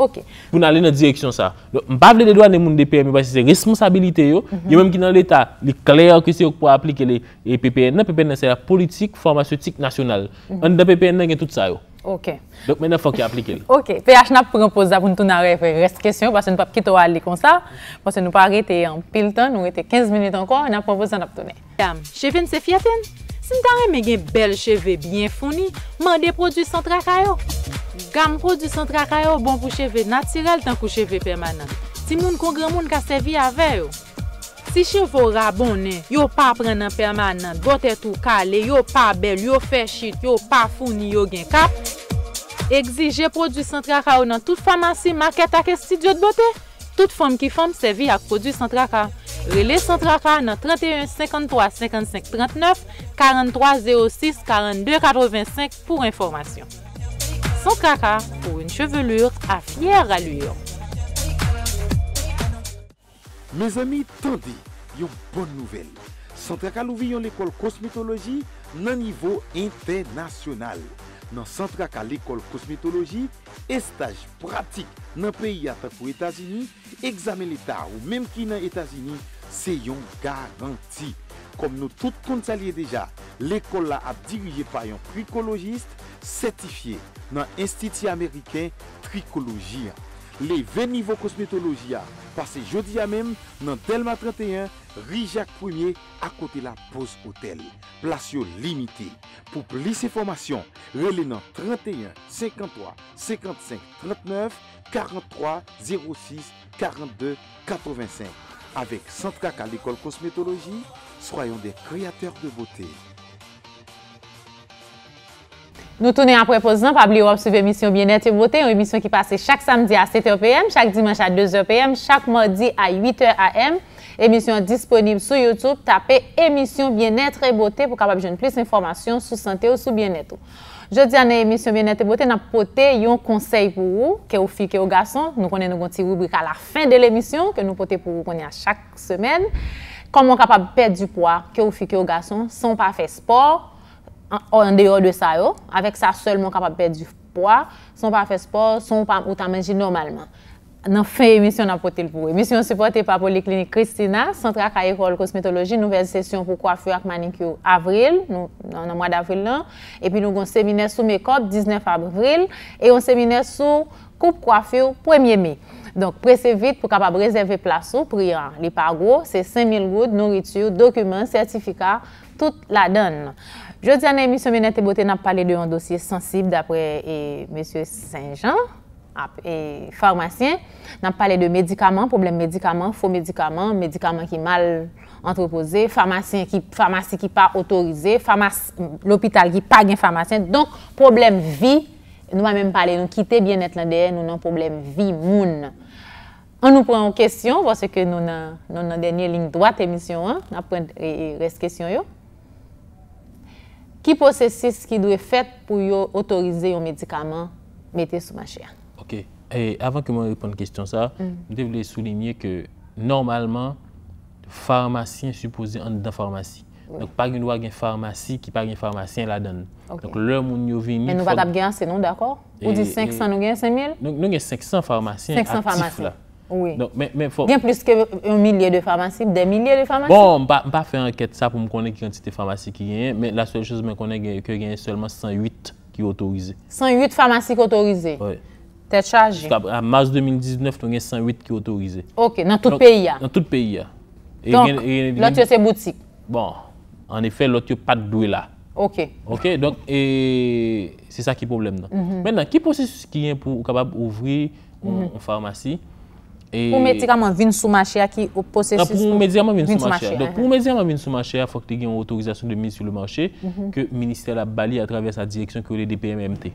OK. Pour aller dans direction ça. Donc pas de droits moun de PMI parce que c'est responsabilité y a mhm. même qui dans l'état, il clair que c'est pour appliquer les PPN, PPN c'est la politique pharmaceutique nationale. En mhm. dans PPN il tout ça yo. OK. Donc maintenant, il faut qu'il applique. OK. PH n'a pas proposé pour nous arrêter. reste question parce que nous ne pouvons pas aller comme ça. Parce que nous ne pouvons pas arrêter en pile temps, nous étions 15 minutes encore, nous avons proposé de nous tourner. Madame, je c'est de Sintare men gen bel cheve byen founi, mande prodwis antra kayo. Gam prodwis antra kayo bon pou cheve natirel tan pou cheve permanen. Si moun kongre moun ka sevi avè yo. Si chevo rabon nen, yo pa prenen permanen, botet ou kale, yo pa bel, yo fechit, yo pa founi, yo gen kap. Egzije prodwis antra kayo nan tout famansi, market ake stidyo de botet. Tout fom ki fom se vi ak produ Santraka. Rile Santraka nan 31 53 55 39, 43 06 42 85 pou informasyon. Santraka pou yon chevelur a fyer alu yon. Me zami, tande yon bon nouvel. Santraka lou vi yon ekol kosmetologi nan nivou internasyonal. nan sentra ka l'ekol kosmetologi e staj pratik nan peyi atakou Etasini, examen l'Etat ou menm ki nan Etasini se yon garanti. Kom nou tout kontalye deja, l'ekol la ap dirije pa yon prikologist, sertifiye nan institut ameriken trikologien. Les 20 niveaux Parce que jeudi à même dans Delma 31, Rijak 1er de la Pose Hotel. place limitée. pour plus formations, relève dans 31 53 55 39 43 06 42 85. Avec Centre à l'école cosmétologie, soyons des créateurs de beauté. Nou toune an prepozan, pabli wap soub emisyon Bienetre Bote. Yon emisyon ki pase chak samdi a 7 opm, chak dimanj a 2 opm, chak mardi a 8 opm. Emisyon disponib sou Youtube, tape emisyon Bienetre Bote pou kapab joun plis informasyon sou sante ou sou bieneto. Jodi anen emisyon Bienetre Bote, nan pote yon konsey pou ou, ke ou fi ke ou gason. Nou konen nou gonti rubrika la fin de l'emisyon, ke nou pote pou ou konen a chak semen. Koman kapab pet du pwa, ke ou fi ke ou gason, son pa fe sport. an deyo de sa yo, avek sa selman kapap pe di pwa, son pa fe sport, son pa ou ta menji normalman. Nan fe emisyon apote l pou e. Emisyon sepote pa pou li klinik Kristina, Sentra Kayekol Kosmetologi, nouvel sesyon pou kwafyo ak manikyo avril, nou nan mwad avril lan, epi nou gon seminer sou mekop, 19 avril, e gon seminer sou koup kwafyo, premye me. Donk prese vit pou kapap rezeve plaso, priya li pago, se 5000 gout, nouritiu, dokumen, sertifika, tout la don. Jodi anè misyon menè te bote nap pale de yon dosye sensib dapre e, M. Saint-Jean, ap, e farmasyen, nap pale de medikaman, problem medikaman, fo medikaman, medikaman ki mal antropose, farmasyen ki, farmasyen ki pa otorize, farmasyen, l'opital ki pa gen farmasyen, donk problem vi, nou an mèm pale nou kite bienèt lan deyè, nou nan problem vi moun. An nou pren an kesyon, vwase ke nou nan denye lin doat emisyon an, nap pren, e, e res kesyon yo, Ki posese se ki dwe fèt pou yo otorize yon medikaman, mette sou ma chè. Ok, e eh, avan ke mwen repon kèstyon sa, mm. mwen te vle soulemye ke normalman farmasyen supose an dan farmasyen. Donk pa gen wak gen farmasyen ki pa gen farmasyen la don. Ok, men nou bat ap gen an senon, d'akor? Ou di 500 nou gen 5.000? Non gen 500 farmasyen aktif la. Yen plus ke yon milye de farmasi, de milye bon, de farmasi? Bon, m pa fè anket sa pou m konen ki yon titi farmasi ki genyen, men la sol chose m konen ki genyen seman 108 ki otorize. 108 farmasi ki otorize? Oui. Tè charge? A mars 2019, ton gen 108 ki otorize. Ok, nan tout peyi ya? Nan tout peyi ya. Donc, lot yo te boutik? Bon, en efè, lot yo pat dwe la. Ok. Ok, donc, et c'est ça qui est problème. Non? Mm-hmm. Maintenant, qui possèche ce qui yon pou ouvrir yon farmasi? Pou meti kaman vin soumache a ki posesis ah, pou vin soumache a. Eh, eh. Pou meti kaman vin soumache a, fok te gen yon otorizasyon de midi mhm. mhm. mhm. soumache a ke minister la bali a travè sa direksyon ki ou de DPM-MT.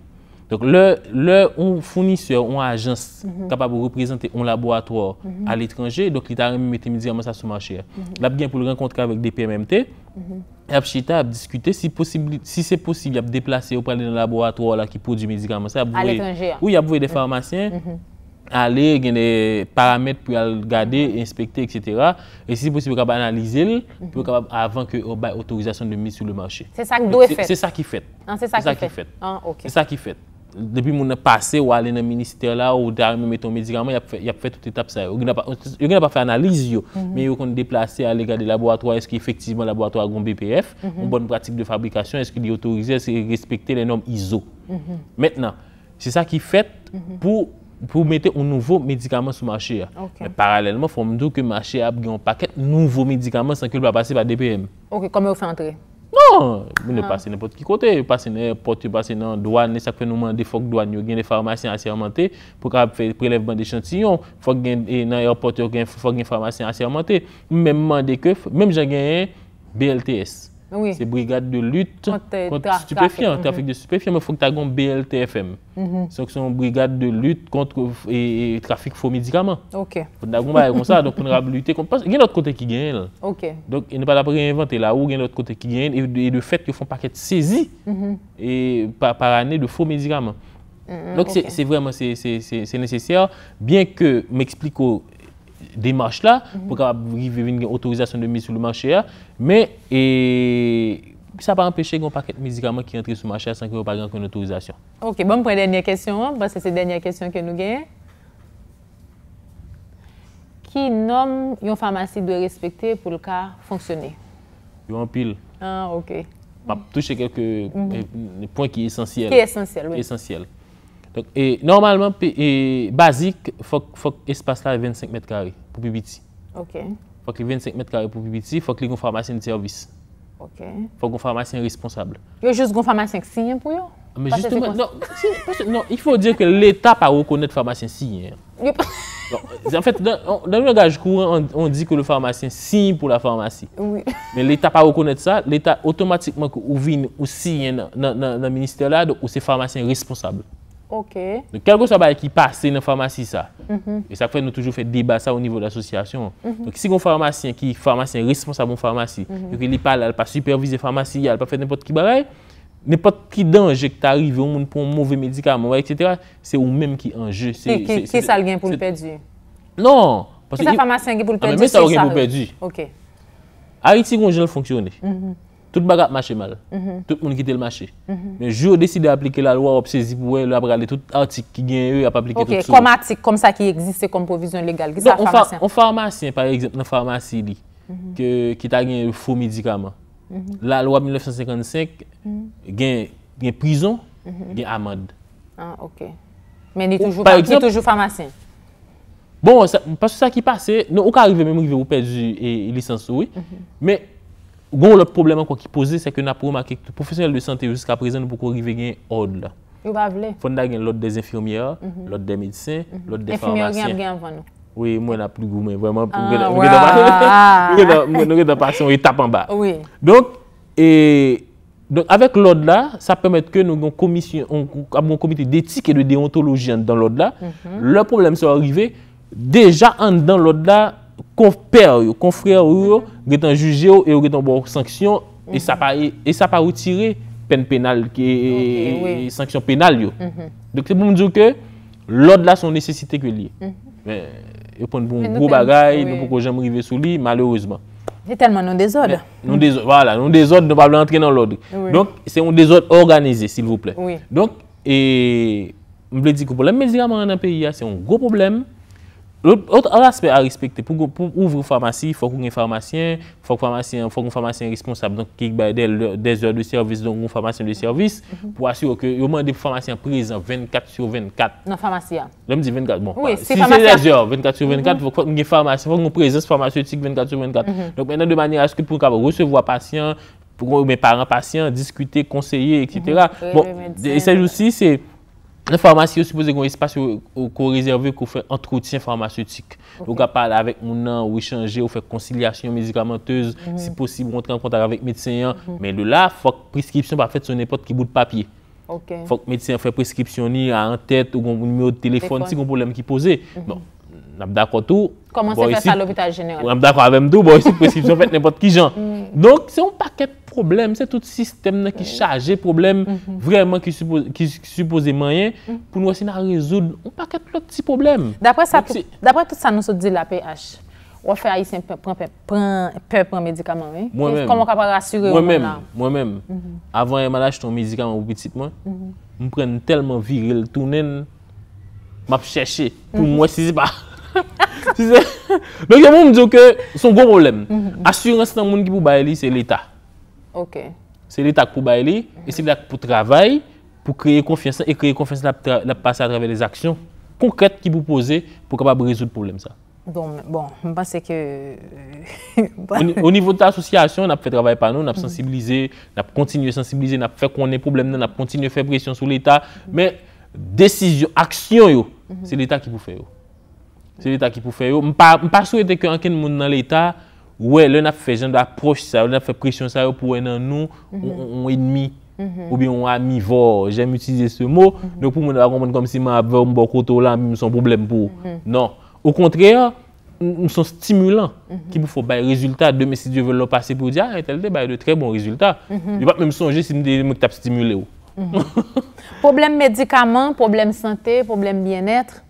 Donk lè, lè, ou founiseur, ou ajans kapab ou reprezente yon laboratoire a l'étranger, donk li ta remi meti midi kaman sa soumache a. Lap gen pou lè renkontre a vek DPM-MT, ap cheta ap diskute si se posibli ap deplase ou prane yon laboratoire la ki pou di midi kaman sa. A l'étranger. Ou y ap vwe de farmasyen, aller, il y a des paramètres pour regarder, inspecter, etc. Et si possible, capable analyser pour mhm. capable avant que on oh, bah, autorisation de mise sur le marché. C'est ça qui doit faire. C'est ça qui fait. c'est ça, qui fait. Ah, c'est ça qui ah, fait. Depuis mon passé ou aller dans le ministère là ou d'arriver mettre un médicament, il a fait, fait toute étape ça. Il n'a pas, fait analyse yo, mhm. mais il a déplacé à l'égard des laboratoires est-ce qu'effectivement le laboratoire a un BPF, mhm. une bonne pratique de fabrication, est-ce qu'il est autorisé, est-ce qu'il respecte les normes ISO. Maintenant, c'est ça qui fait pour pou mwete ou nouvo medikaman sou mwache ya. Paralèlman, fòm mdou ki mwache ap gen yon paket nouvo medikaman san kèl pa pase pa DPM. Ok, kome ou fè antre? Non! Mwen yon ah. pase nèpot ki kote. Yon pase nèyè, pote yon pase nan doan. Nè sakpe nouman de fòk doan yon gen de farmasyen ase amante pou ka ap fè prelev ban de chantillon. Fòk gen nan yon pote yon gen fòk gen farmasyen ase amante. Mèm mwande ke fòk, mèm jan gen yon BLTS. oui. c'est brigade de lutte contre, stupéfiants, mhm. trafic, de stupéfiants, mais il faut que tu aies un BLTFM. Mm Donc c'est une brigade de lutte contre et, trafic faux médicaments. OK. Faut que comme ça, donc on va lutter contre il y a l'autre côté qui gagne. OK. Donc il n'est pas d'après réinventer là où il y a l'autre côté qui gagne et, le de fait qu'ils font paquet de saisies mm -hmm. et par, par année de faux médicaments. Mhm, donc okay. c'est vraiment c'est nécessaire bien que m'explique démarche-là, pour arriver une autorisation de mise sur le marché. Mais et, ça pas empêcher qu'on paquet de médicaments qui rentrent sur le marché sans qu'il n'y ait pas une autorisation. OK, bon, pour la dernière question, hein. c'est la dernière question que nous avons. Qui nomme une pharmacie doit respecter pour le cas fonctionner? Il pile. Ah, OK. Je toucher quelques mhm. points qui sont essentiels. Qui est essentiel, oui. Essentiel. E normalman, e, basik, fok espas la 25 e m2 pou PBT. Ok. Fok li 25 m2 pou PBT, fok li gon farmasyen de servis. Ok. Fok gon farmasyen responsable. Yo jous gon farmasyen ksinyen pou yo? Ah, Me justoumen, non, non, il fò diye ke l'Etat pa rokonnet farmasyen ksinyen. Non, en fèt, nan langaj kouren, on di ki le farmasyen ksinyen pou la farmasyen. Oui. Men l'Etat pa rokonnet sa, l'Etat otomatikman kou vin ou sinyen nan minister la, ou se farmasyen responsable. Ok. Kèl gò sa bay ki pase nan farmasi sa. E sa kwen nou toujou fè deba sa ou nivou l'associasyon. Donc, kisi gò farmasi, ki farmasi responsa bon farmasi, yo ki li pal al pa supervise farmasi, al pa fè nèpot ki bayay, nèpot ki danje ki ta arrive, ou moun pou mouve médikam, ou wè, etc., se ou mèm ki anje. Kè sa al gen pou l'perdi? Non. Kè sa farmasi an gen pou l'perdi? An men mè sa al gen pou l'perdi. Ok. A yi ti gòn jèl fonksyonè. Mh. Mm-hmm. Tout bagat mache mal. Mhm. Tout moun kite l mache. Mhm. Men jou deside aplike la lwa obsesi pou wè lè ap rade tout artik ki gen eu ap aplike tout sou. Kom artik, kom sa ki egziste kom provizyon legal. Gisa farmasyen? Non, on farmasyen, par exemple, nan farmasyen li, mhm. ki ta gen eu fou midikama. La lwa 1955 gen prison, gen amad. Ah, ok. Men ne toujou, men ne toujou farmasyen? Bon, pasou sa ki pase, nou ou ka arrive mè mou kive ou pedi e lisansoui, men, Donc l'autre problème encore qui posait c'est que n'a pas remarqué que professionnels de santé jusqu'à présent nous pouvons arriver gain ordre là. On pas vle. Faut n'a gain l'ordre des infirmières, mhm. l'ordre des médecins, mhm. l'ordre des pharmaciens. Oui, moi n'a plus gourmand vraiment nous ah, nous dans pas, une étape en bas. Oui. Donc et donc avec l'ordre là, ça permet que nous avons un comité d'éthique et de déontologie dans l'ordre là. Mhm. Le problème c'est arrivé déjà en dans l'ordre là konpèr yo, konfrèr yo, gè tan jujè yo, e gè tan bò bon sanksyon, e sa pa yotire pen penal, ke sanksyon penal yo. Mhm. Dok se pou mdjou ke, lòd la son nesesite ke li. Mhm. E pon pou mn gò bagay, nou pou kon jèm rive sou li, malèouzman. E telman nou desod. Nou desod, nou pa blè entre nan lòd. Donc, se yon desod organize, s'il vous plè. Donc, e mblè di kou pou lè, mè zi la man an an peyi ya, se yon gò pou blèm, Ot aspect a respekte, pou ouvre farmasy, fòk ou nge farmasyen, fòk ou farmasyen responsable, donk kèk bèy dèl, dèzèl de servis, donk ou farmasyen de servis, mhm. pou asyò kè yon mèndè pou farmasyen prezè 24 sur 24. Nan, farmasyen. Nan, mèndè 24, bon. Si jèzè 24 sur 24, fòk ou nge farmasyen, fòk ou nge prezè 24 sur 24. Donk mènen de manye asyò kèt pou nkèvè, recevwa pasyè, pou mèn paran pasyè, diskute, konseye, etc. Mhm. Bon, sej ou si, sej. Nè farmasyon, suppose yon espasyon yon ko rezerve kou fè entroutien farmasyotik. Yon ka pale avèk mounan, wè chanje, wè fè konsilyasyon medikamentez, mhm. si posib, wè kontar avèk medisyen. Mè mhm. lè la, fòk preskripsyon pa fèt sè nè pot ki bout papye. Fòk medisyen fè preskripsyon ni, a an tèt, ou goun mè ou tèlefon, si goun pou lèm ki pose. Mhm. Bon, nèm d'akot ou, komansè fè sa l'hobital jenèl. Bon, nèm d'akot avèm d'ou, bon, yon preskripsyon fèt Sè tout sistem nan ki chaje problem vreman ki suppose manyen pou nou asina rezoud ou pa ket lout ti problem. Dapre tout sa nou sot di la PH, ou mhm. mhm. mhm. a fè a isen pran pran pran pran pran medikaman. Mwen mèm, mwen mèm, mwen mèm, avan yon manache ton medikaman ou pwitit mwen, mwen pren telman viril tounen, map chèche pou mwen sisi pa. Mwen mwen mwen diyo ke son go problem, asurans nan moun ki pou baye li se l'Etat. Ok. Se l'Etat pou bay li, e se l'Etat pou travay, pou kreye konfiansan, e kreye konfiansan la pou pase a travay les aksyon, konkret ki pou pose, pou kapab rezo l'poblèm sa. Don, bon, m'passe bon, ke... Euh, au nivou ta asosyasyon, na pou fè travay pa nou, na pou sensibilize, na pou kontinye sensibilize, na pou fè konen problem nan, na pou kontinye fè presyon sou l'Etat, me, desisyon, aksyon yo, se l'Etat ki pou fè yo. Se l'Etat ki pou fè yo. M'passe yo teke anken moun nan l'Etat, Ouè, lè n ap fè jèn dè aproche sa, lè n ap fè presyon sa yo pou wè nan nou on enmi ou bi yon amivor. Jèm utizye se mò, nou pou mè dè akon mèn kom si mè ap vè ou mè bò koto la, mè mè son problem pou. Non, ou kontrè, mè son stimulant ki mè fò. Baye rezultat, demè si diyo vè lò pase pou diya, yon telde, baye de trè bon rezultat. Yon pat mè mè sonje si mè mè ktape stimule yo. Problem medikaman, problem sante, problem bienètre,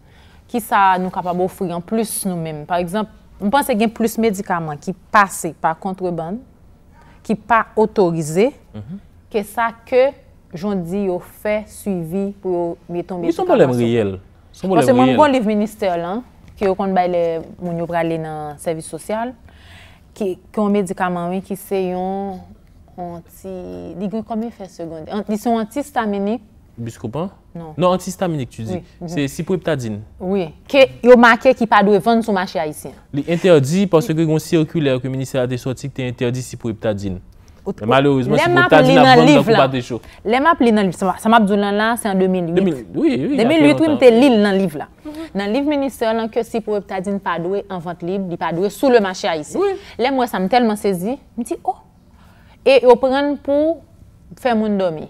ki sa nou kapabou fri an plus nou mèm. Par exemple... Mpense gen plus medikaman ki pase pa kontreban, ki pa otorize, mhm. ke sa ke jondi yo fe suivi pou yo meton medikaman. Li son bolem riyel? Son bolem riyel. Mpense mwen boliv minister lan, ki yo kont bay le moun yo prale nan servis sosyal, ki yon medikaman we ki se yon anti... Di gri kome fe segonde? Di se yon anti-staminik, Biskopan? Non, non anti-staminik tu di. Mhm. Se sipowe ptadin. Oui, ke yo make ki padwe vant sou machia isi. Li interdi parce ke yon sirkuler ke minister a de sotik te interdi sipowe ptadin. Malorizman sipowe ptadin a vant nan koupa de chok. Le map li nan liv la. Samab Zulala se an 2008. Oui, oui. 2008 wite li nan liv la. Nan liv minister lan ke sipowe ptadin padwe an vant lib, li padwe sou le machia isi. Oui. Le mwes am telman sezi, mi ti o. Oh. E yo pren pou fè moun domi.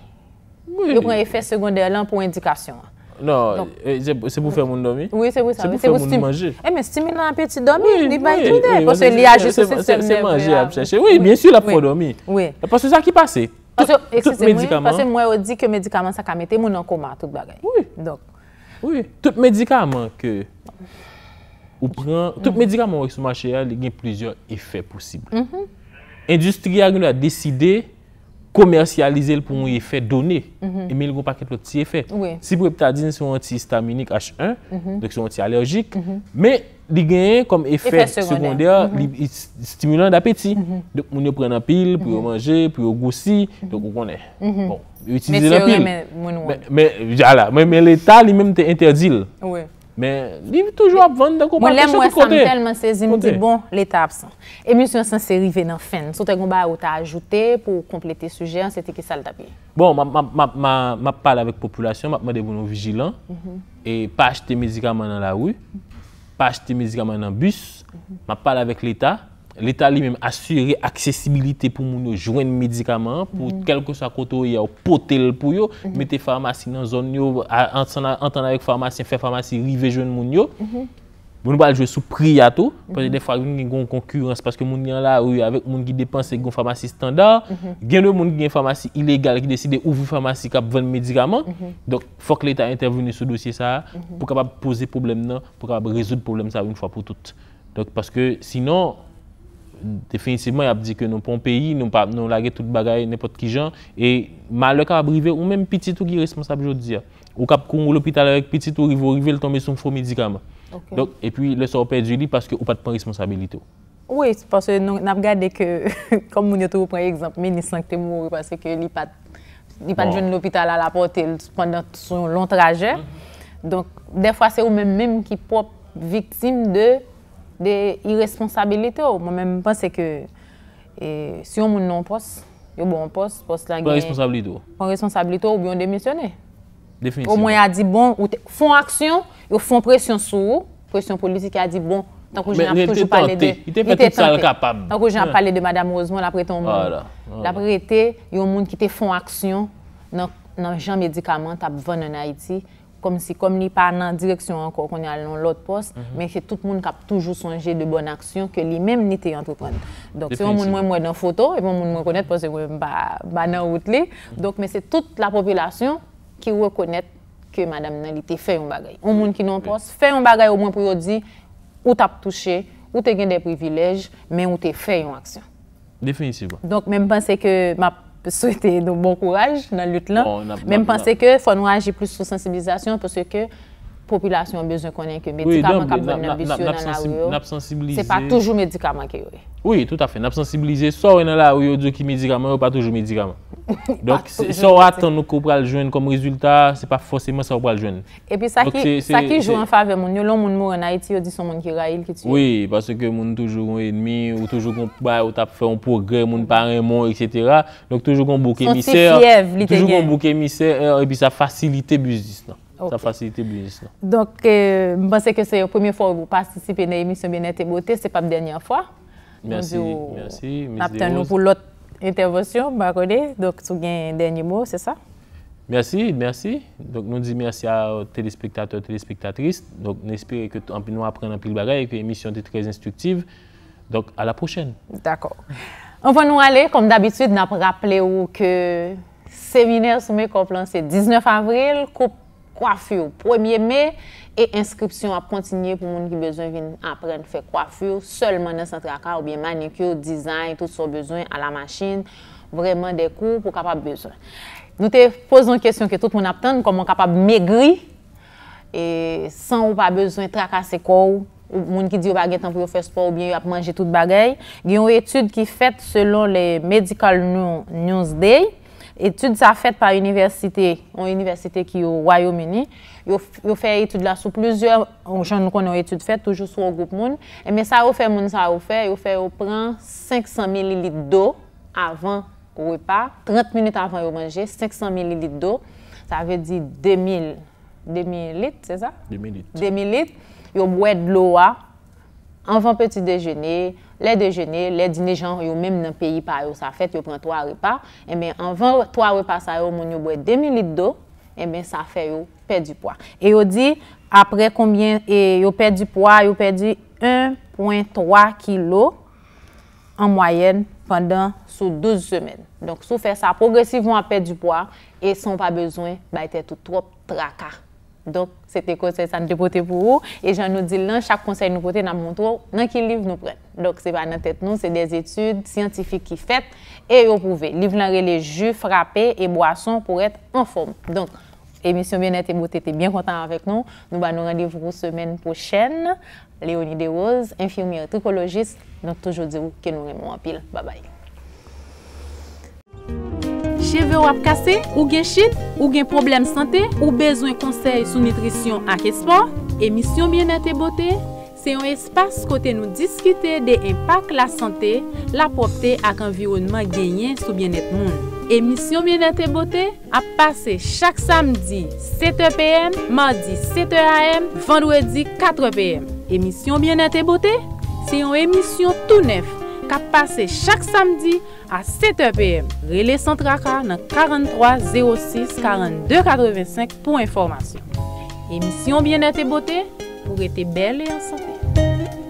Yo pran efè seconder lan pou indikasyon. Non, se pou fè moun domi? Oui, se pou fè moun manje. Eh, men, si ti mi nan apè ti domi, li bè tout dè. Pò se li aji sou se mè mè. Se manje apè chè chè. Oui, bien sou la pou domi. Oui. Pò se sa ki pase. Pò se mwen ou di ki medikaman sa kamete, moun an koma tout bagay. Oui. Donk. Oui. Tup medikaman ke... Tup medikaman wèk sou machè ya, li gen plizyon efè posibli. Industriyè gen nou a deside... Komersyalize l pou yon efè donè. Mhm. Eme yon paket lout si efè. Si pou eptadine, sou anti-staminik H1, mhm. sou anti-allerjik, me mhm. li genye kom efè sekondè, li stimulan d'apetit. Moun yo pren apil, pou yo manje, pou yo goussi, moun yo konè. Met se orè men moun wad. Me l'Etat li men te interdile. Oui. Men, li toujou ap vande, mwen lèm wè samtel, mwen se zim di, bon, l'Etat apsan. E mwen sou yon sensè rive nan fèn. Sotè kon ba ou ta ajoute pou komplete sujè, anse te ki sal tapye. Bon, mwen pal avèk populasyon, mwen devoun wè vijilan, mhm. e pa achte mizika man nan la wè, pa achte mizika man nan bus, mwen pal avèk l'Etat, l'Etat li menm asyre aksesibilite pou moun yo jwen medikaman, pou mhm. kelkos akoto yo potel pou yo, mhm. mette farmasy nan zon yo, entan avek farmasy, fè farmasy, rive jwen moun yo, mhm. moun bal jwe sou priyato, pwede defwa yon yon konkurense, paske moun yon la ou yon avek, moun ki depanse yon farmasy standar, gen nou moun ki yon farmasy ilegal, ki deside ouvi farmasy kap ven medikaman, donk fok l'Etat interveni sou dosye sa, pou kapap pose problem nan, pou kapap rezo problem sa yon fwa pou tout. Donk paske sinon, tefinisivman ap di ke nou pon peyi, nou lage tout bagay, nepot ki jan, e ma le ka ap rive ou men piti tou ki responsab jodi a. Ou kap kon ou l'opital awek piti tou, rive l tombe sou mfou midikama. E pi le sorpe di li, paske ou pati pon responsabilite ou. Oui, se panse nou, nap gade ke, kom moun yotou pou preye ekzamp, meni sanke te mou, parce ke li pat joun l'opital a la pote, spandant sou lontraje. Mm-hmm. Donk, defwa se ou men men ki pop viktime de De irresponsabilite ou. Mwen mwen mwen pense ke eh, si yon moun nan pos, yo bon pos, pos la genye. Pons responsabilite ou. Pons responsabilite ou biyon demisyone. Definisyon. O mwen ya di bon, ou te fon aksyon, yo fon presyon sou ou, presyon politik ya di bon. Tan kou jen ap foujou pale de. Yon te tante. Yon te tante. Tan kou jen ap pale de Madame Oseman la prete yon moun. La prete, yon moun ki te fon aksyon nan jan medikament ap vwane nan Haiti. comme si comme ni pas dans direction encore qu'on a dans l'autre poste mhm. mais c'est tout le monde a toujours songer de bonne action que lui-même n'était entreprendre donc c'est un monde moins moi dans photo et mon monde moins connaître parce que pas pas bah, bah, dans route mhm. donc mais c'est toute la population qui reconnaît que madame n'a était fait un bagage un monde qui non poste fait un bagage au moins pour dire où t'as touché où as gagné des privilèges mais tu t'es fait une action définitivement donc même penser que ma souwete nou bon kouraj nan lout lan. Bon, Menm panse ke fwa nou aji plus sou sensibilizasyon pou se ke... Popilasyon bezwen konen ke medikaman kap ven nè bisyon nan a wè yo, se pa toujou medikaman ke yo e. Oui, tout a fè, nab sensibilize, sor en a la wè yo diyo ki medikaman, ou pa toujou medikaman. Dok, sor atan nou ko pral jwen konm rezultat, se pa fosèmen sor pral jwen. E pi sa ki jwen fave moun, yon loun moun mou re naiti, yon dison moun ki rayil ki tu. Oui, parce ke moun toujou kon ennemi, ou toujou kon bay ou tap fè yon progrè, moun paremon, etc. Donc toujou kon bouke misè, toujou kon bouke misè, e pi sa fasilite bizdis nan. Ça facilite business. Donc, euh, je pense que c'est la première fois que vous participez à l'émission Bien-être et Beauté. Ce n'est pas la dernière fois. Merci. merci, merci. pour l'autre intervention, Donc, un dernier mot, c'est ça? Merci, merci. Donc, nous disons merci aux téléspectateurs et téléspectatrices. Donc, nous espérons que nous apprenons un peu le et que l'émission est très instructive. Donc, à la prochaine. D'accord. On va nous aller, comme d'habitude, nous rappelons que séminaire sous mes c'est 19 avril, kwafyo pou emye me e inskripsyon ap kontinye pou moun ki bezon vin apren fè kwafyo solman nan san traka ou bien manikyo, dizay, tout son bezon a la machin vreman dekou pou kapap bezon. Nou te pozon kesyon ke tout moun aptan, nou komon kapap megri e san ou pa bezon traka se kou, moun ki di ou bagay tanpou yo fè sport ou bien yo ap manje tout bagay gen ou etude ki fèt selon le Medical News Day Etude sa fet par universite, an universite ki yo wayo meni. Yo fe etude la sou plusieurs, an jan nou kon an etude fet, toujou sou an goup moun. Eme sa yo fe moun, sa yo fe, yo fe yo pren 500 ml litre do avan wepa, 30 minute avan yo manje, 500 ml litre do. Sa ve di 2000, 2000 litre, se sa? 2000 litre. 2000 litre, yo mwèd lowa, avan peti dejeni, lè dejenè, lè dinè jan, yo mèm nan peyi pa yo sa fèt, yo pren 3 repa, e mè anvan 3 repa sa yo, moun yo bwe 2.000 litre do, e mè sa fè yo pè di pwa. E yo di, apre konbyen, yo pè di pwa, yo pè di 1.3 kilo anwayen pandan sou 12 semen. Donk sou fè sa, progresivon a pè di pwa, e son pa bezwen, bayte toutrop traka. Donk, se te konsey sa nou depote pou ou, e jan nou di lan, chak konsey nou pote nan moun trou, nan ki liv nou pren. Donk, se ba nan tet nou, se des etude, siyantifik ki fet, e yo pou ve. Liv nan re le ju, frape, e boason, pou ete an form. Donk, emisyon Bien ete Bote te bien kontan avek nou, nou ba nou randevrou semen pou chen. Leonie De Rose, infirmier, trikologist, nou toujou di ou ke nou remon apil. Devewap kase, ou gen chit, ou gen problem sante, ou bezwen konsey sou nitrisyon ak espo. Emisyon Biennete Bote se yon espase kote nou diskite de impak la sante, la propte ak environman genyen sou biennete moun. Emisyon Biennete Bote ap pase chak samdi 7 pm, mandi 7 am, vendwedi 4 pm. Emisyon Biennete Bote se yon emisyon tou nef. ka pase chak samdi a 7 pm. Rele sentra ka nan 4306 4285 pou informasyon. Emisyon Biennete Bote pou rete bel e ansante.